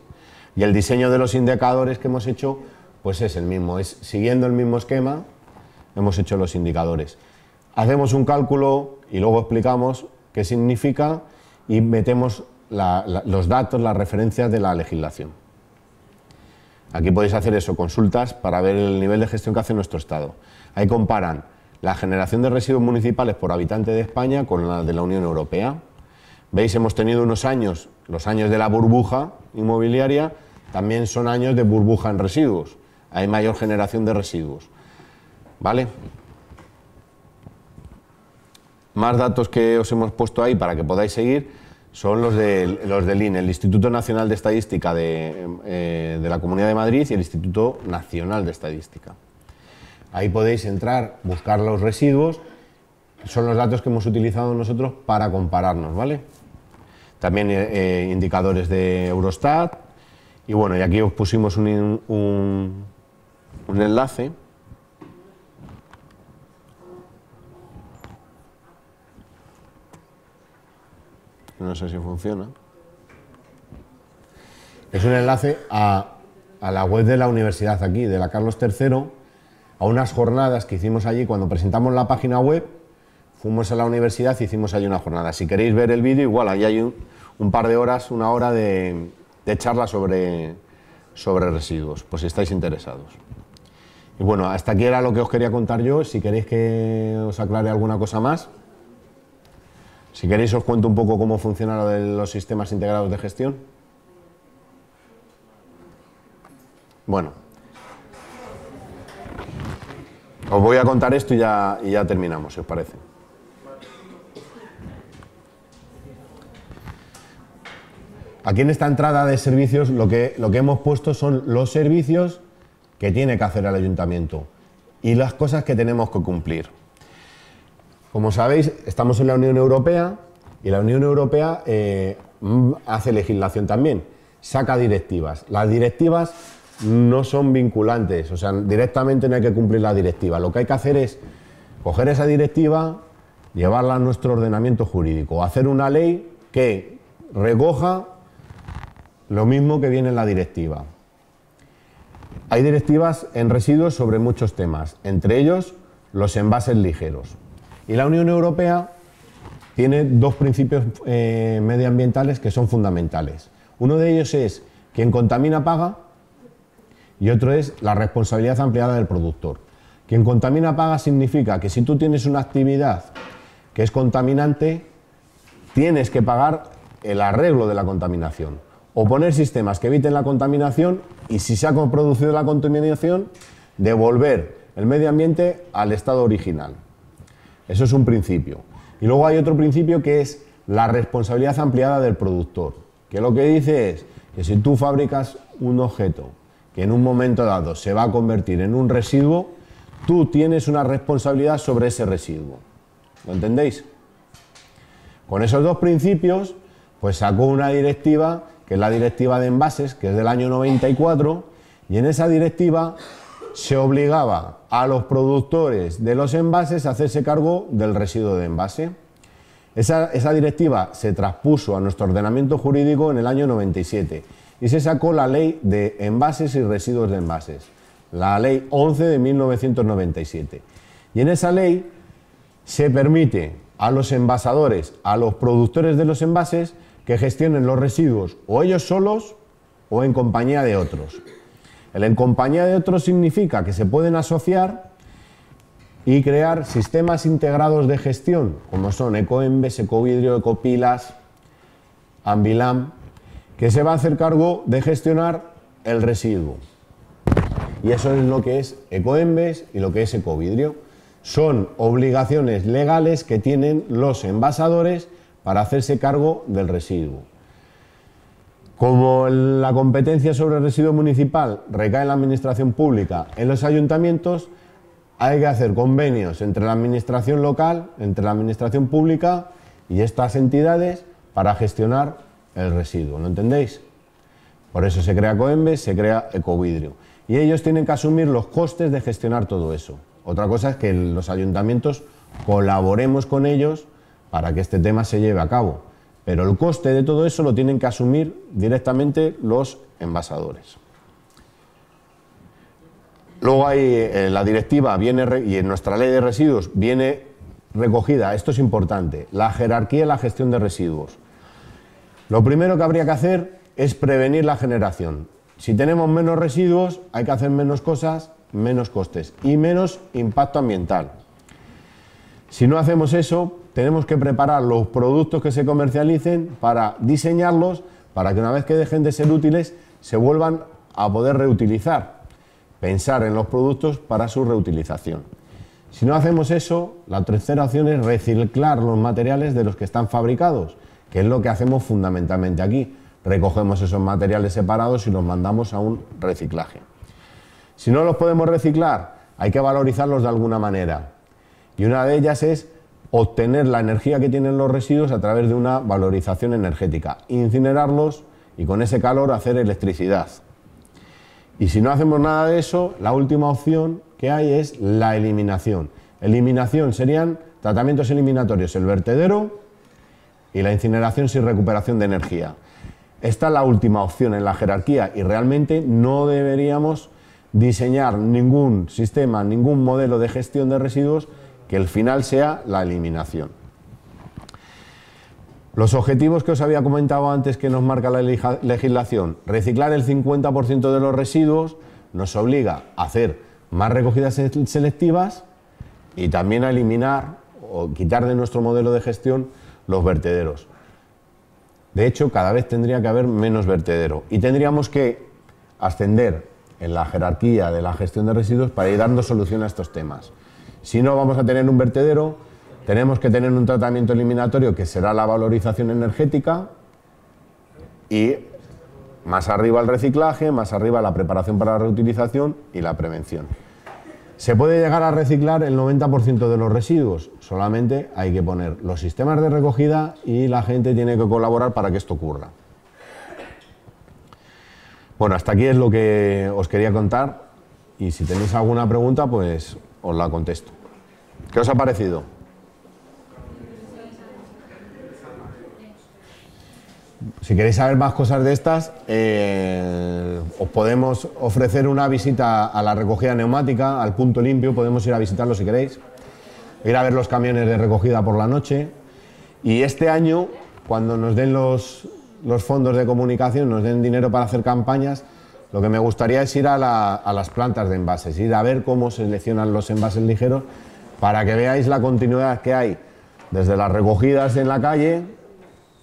y el diseño de los indicadores que hemos hecho, pues es el mismo, es siguiendo el mismo esquema, hemos hecho los indicadores. Hacemos un cálculo y luego explicamos qué significa y metemos los datos, las referencias de la legislación. Aquí podéis hacer eso, consultas para ver el nivel de gestión que hace nuestro Estado. Ahí comparan la generación de residuos municipales por habitante de España con la de la Unión Europea. Veis, hemos tenido unos años, los años de la burbuja inmobiliaria, también son años de burbuja en residuos. Hay mayor generación de residuos. ¿Vale? Más datos que os hemos puesto ahí para que podáis seguir son los, de, los del INE, el Instituto Nacional de Estadística eh, de, la Comunidad de Madrid y el Instituto Nacional de Estadística. Ahí podéis entrar, buscar los residuos, son los datos que hemos utilizado nosotros para compararnos, ¿vale? También eh, eh, indicadores de Eurostat y bueno, y aquí os pusimos un enlace. No sé si funciona. Es un enlace a, la web de la universidad aquí, de la Carlos III, a unas jornadas que hicimos allí cuando presentamos la página web. Fuimos a la universidad y hicimos allí una jornada. Si queréis ver el vídeo, igual, allí hay un, par de horas, una hora de, charla sobre, sobre residuos, pues si estáis interesados. Y bueno, hasta aquí era lo que os quería contar yo. Si queréis que os aclare alguna cosa más, si queréis os cuento un poco cómo funcionan los sistemas integrados de gestión. Bueno, os voy a contar esto y ya, y ya terminamos, si os parece. Aquí en esta entrada de servicios lo que, lo que hemos puesto son los servicios que tiene que hacer el ayuntamiento y las cosas que tenemos que cumplir. Como sabéis, estamos en la Unión Europea y la Unión Europea eh, mm, hace legislación también, saca directivas. Las directivas no son vinculantes, o sea, directamente no hay que cumplir la directiva. Lo que hay que hacer es coger esa directiva, llevarla a nuestro ordenamiento jurídico, hacer una ley que recoja lo mismo que viene en la directiva. Hay directivas en residuos sobre muchos temas, entre ellos los envases ligeros. Y la Unión Europea tiene dos principios eh, medioambientales que son fundamentales. Uno de ellos es quien contamina paga y otro es la responsabilidad ampliada del productor. Quien contamina paga significa que si tú tienes una actividad que es contaminante, tienes que pagar el arreglo de la contaminación o poner sistemas que eviten la contaminación y si se ha producido la contaminación, devolver el medio ambiente al estado original. Eso es un principio. Y luego hay otro principio que es la responsabilidad ampliada del productor, que lo que dice es que si tú fabricas un objeto que en un momento dado se va a convertir en un residuo, tú tienes una responsabilidad sobre ese residuo. ¿Lo entendéis? Con esos dos principios, pues sacó una directiva, que es la directiva de envases, que es del año 94, y en esa directiva se obligaba a los productores de los envases a hacerse cargo del residuo de envase. Esa, directiva se traspuso a nuestro ordenamiento jurídico en el año 97 y se sacó la ley de envases y residuos de envases, la ley 11 de 1997. Y en esa ley se permite a los envasadores, a los productores de los envases, que gestionen los residuos o ellos solos o en compañía de otros. El en compañía de otros significa que se pueden asociar y crear sistemas integrados de gestión, como son Ecoembes, Ecovidrio, Ecopilas, Ambilam, que se va a hacer cargo de gestionar el residuo. Y eso es lo que es Ecoembes y lo que es Ecovidrio. Son obligaciones legales que tienen los envasadores para hacerse cargo del residuo. Como la competencia sobre el residuo municipal recae en la administración pública, en los ayuntamientos, hay que hacer convenios entre la administración local, entre la administración pública y estas entidades para gestionar el residuo. ¿Lo entendéis? Por eso se crea Coembe, se crea Ecovidrio. Y ellos tienen que asumir los costes de gestionar todo eso. Otra cosa es que los ayuntamientos colaboremos con ellos para que este tema se lleve a cabo. Pero el coste de todo eso lo tienen que asumir directamente los envasadores. Luego hay eh, la directiva y en nuestra ley de residuos viene recogida, esto es importante, la jerarquía y la gestión de residuos. Lo primero que habría que hacer es prevenir la generación. Si tenemos menos residuos, hay que hacer menos cosas, menos costes y menos impacto ambiental. Si no hacemos eso, tenemos que preparar los productos que se comercialicen para diseñarlos, para que una vez que dejen de ser útiles, se vuelvan a poder reutilizar. Pensar en los productos para su reutilización. Si no hacemos eso, la tercera opción es reciclar los materiales de los que están fabricados, que es lo que hacemos fundamentalmente aquí. Recogemos esos materiales separados y los mandamos a un reciclaje. Si no los podemos reciclar, hay que valorizarlos de alguna manera. Y una de ellas es obtener la energía que tienen los residuos a través de una valorización energética, incinerarlos y con ese calor hacer electricidad. Y si no hacemos nada de eso, la última opción que hay es la eliminación. Eliminación serían tratamientos eliminatorios, el vertedero y la incineración sin recuperación de energía. Esta es la última opción en la jerarquía y realmente no deberíamos diseñar ningún sistema, ningún modelo de gestión de residuos que el final sea la eliminación. Los objetivos que os había comentado antes que nos marca la legislación, reciclar el 50% de los residuos nos obliga a hacer más recogidas selectivas y también a eliminar o quitar de nuestro modelo de gestión los vertederos. De hecho, cada vez tendría que haber menos vertedero y tendríamos que ascender en la jerarquía de la gestión de residuos para ir dando solución a estos temas. Si no, vamos a tener un vertedero, tenemos que tener un tratamiento eliminatorio que será la valorización energética y más arriba el reciclaje, más arriba la preparación para la reutilización y la prevención. Se puede llegar a reciclar el 90% de los residuos, solamente hay que poner los sistemas de recogida y la gente tiene que colaborar para que esto ocurra. Bueno, hasta aquí es lo que os quería contar y si tenéis alguna pregunta, pues os la contesto. ¿Qué os ha parecido? Si queréis saber más cosas de estas, eh, os podemos ofrecer una visita a la recogida neumática, al punto limpio, podemos ir a visitarlo si queréis, ir a ver los camiones de recogida por la noche. Y este año, cuando nos den los fondos de comunicación, nos den dinero para hacer campañas, lo que me gustaría es ir a, las plantas de envases, ir a ver cómo seleccionan los envases ligeros para que veáis la continuidad que hay desde las recogidas en la calle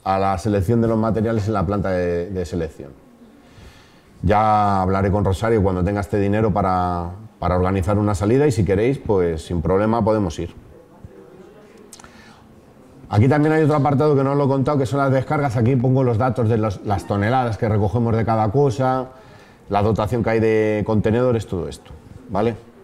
a la selección de los materiales en la planta de, selección. Ya hablaré con Rosario cuando tenga este dinero para, organizar una salida y si queréis, pues sin problema podemos ir. Aquí también hay otro apartado que no os lo he contado, que son las descargas. Aquí pongo los datos de las toneladas que recogemos de cada cosa, la dotación que hay de contenedores, todo esto, ¿vale?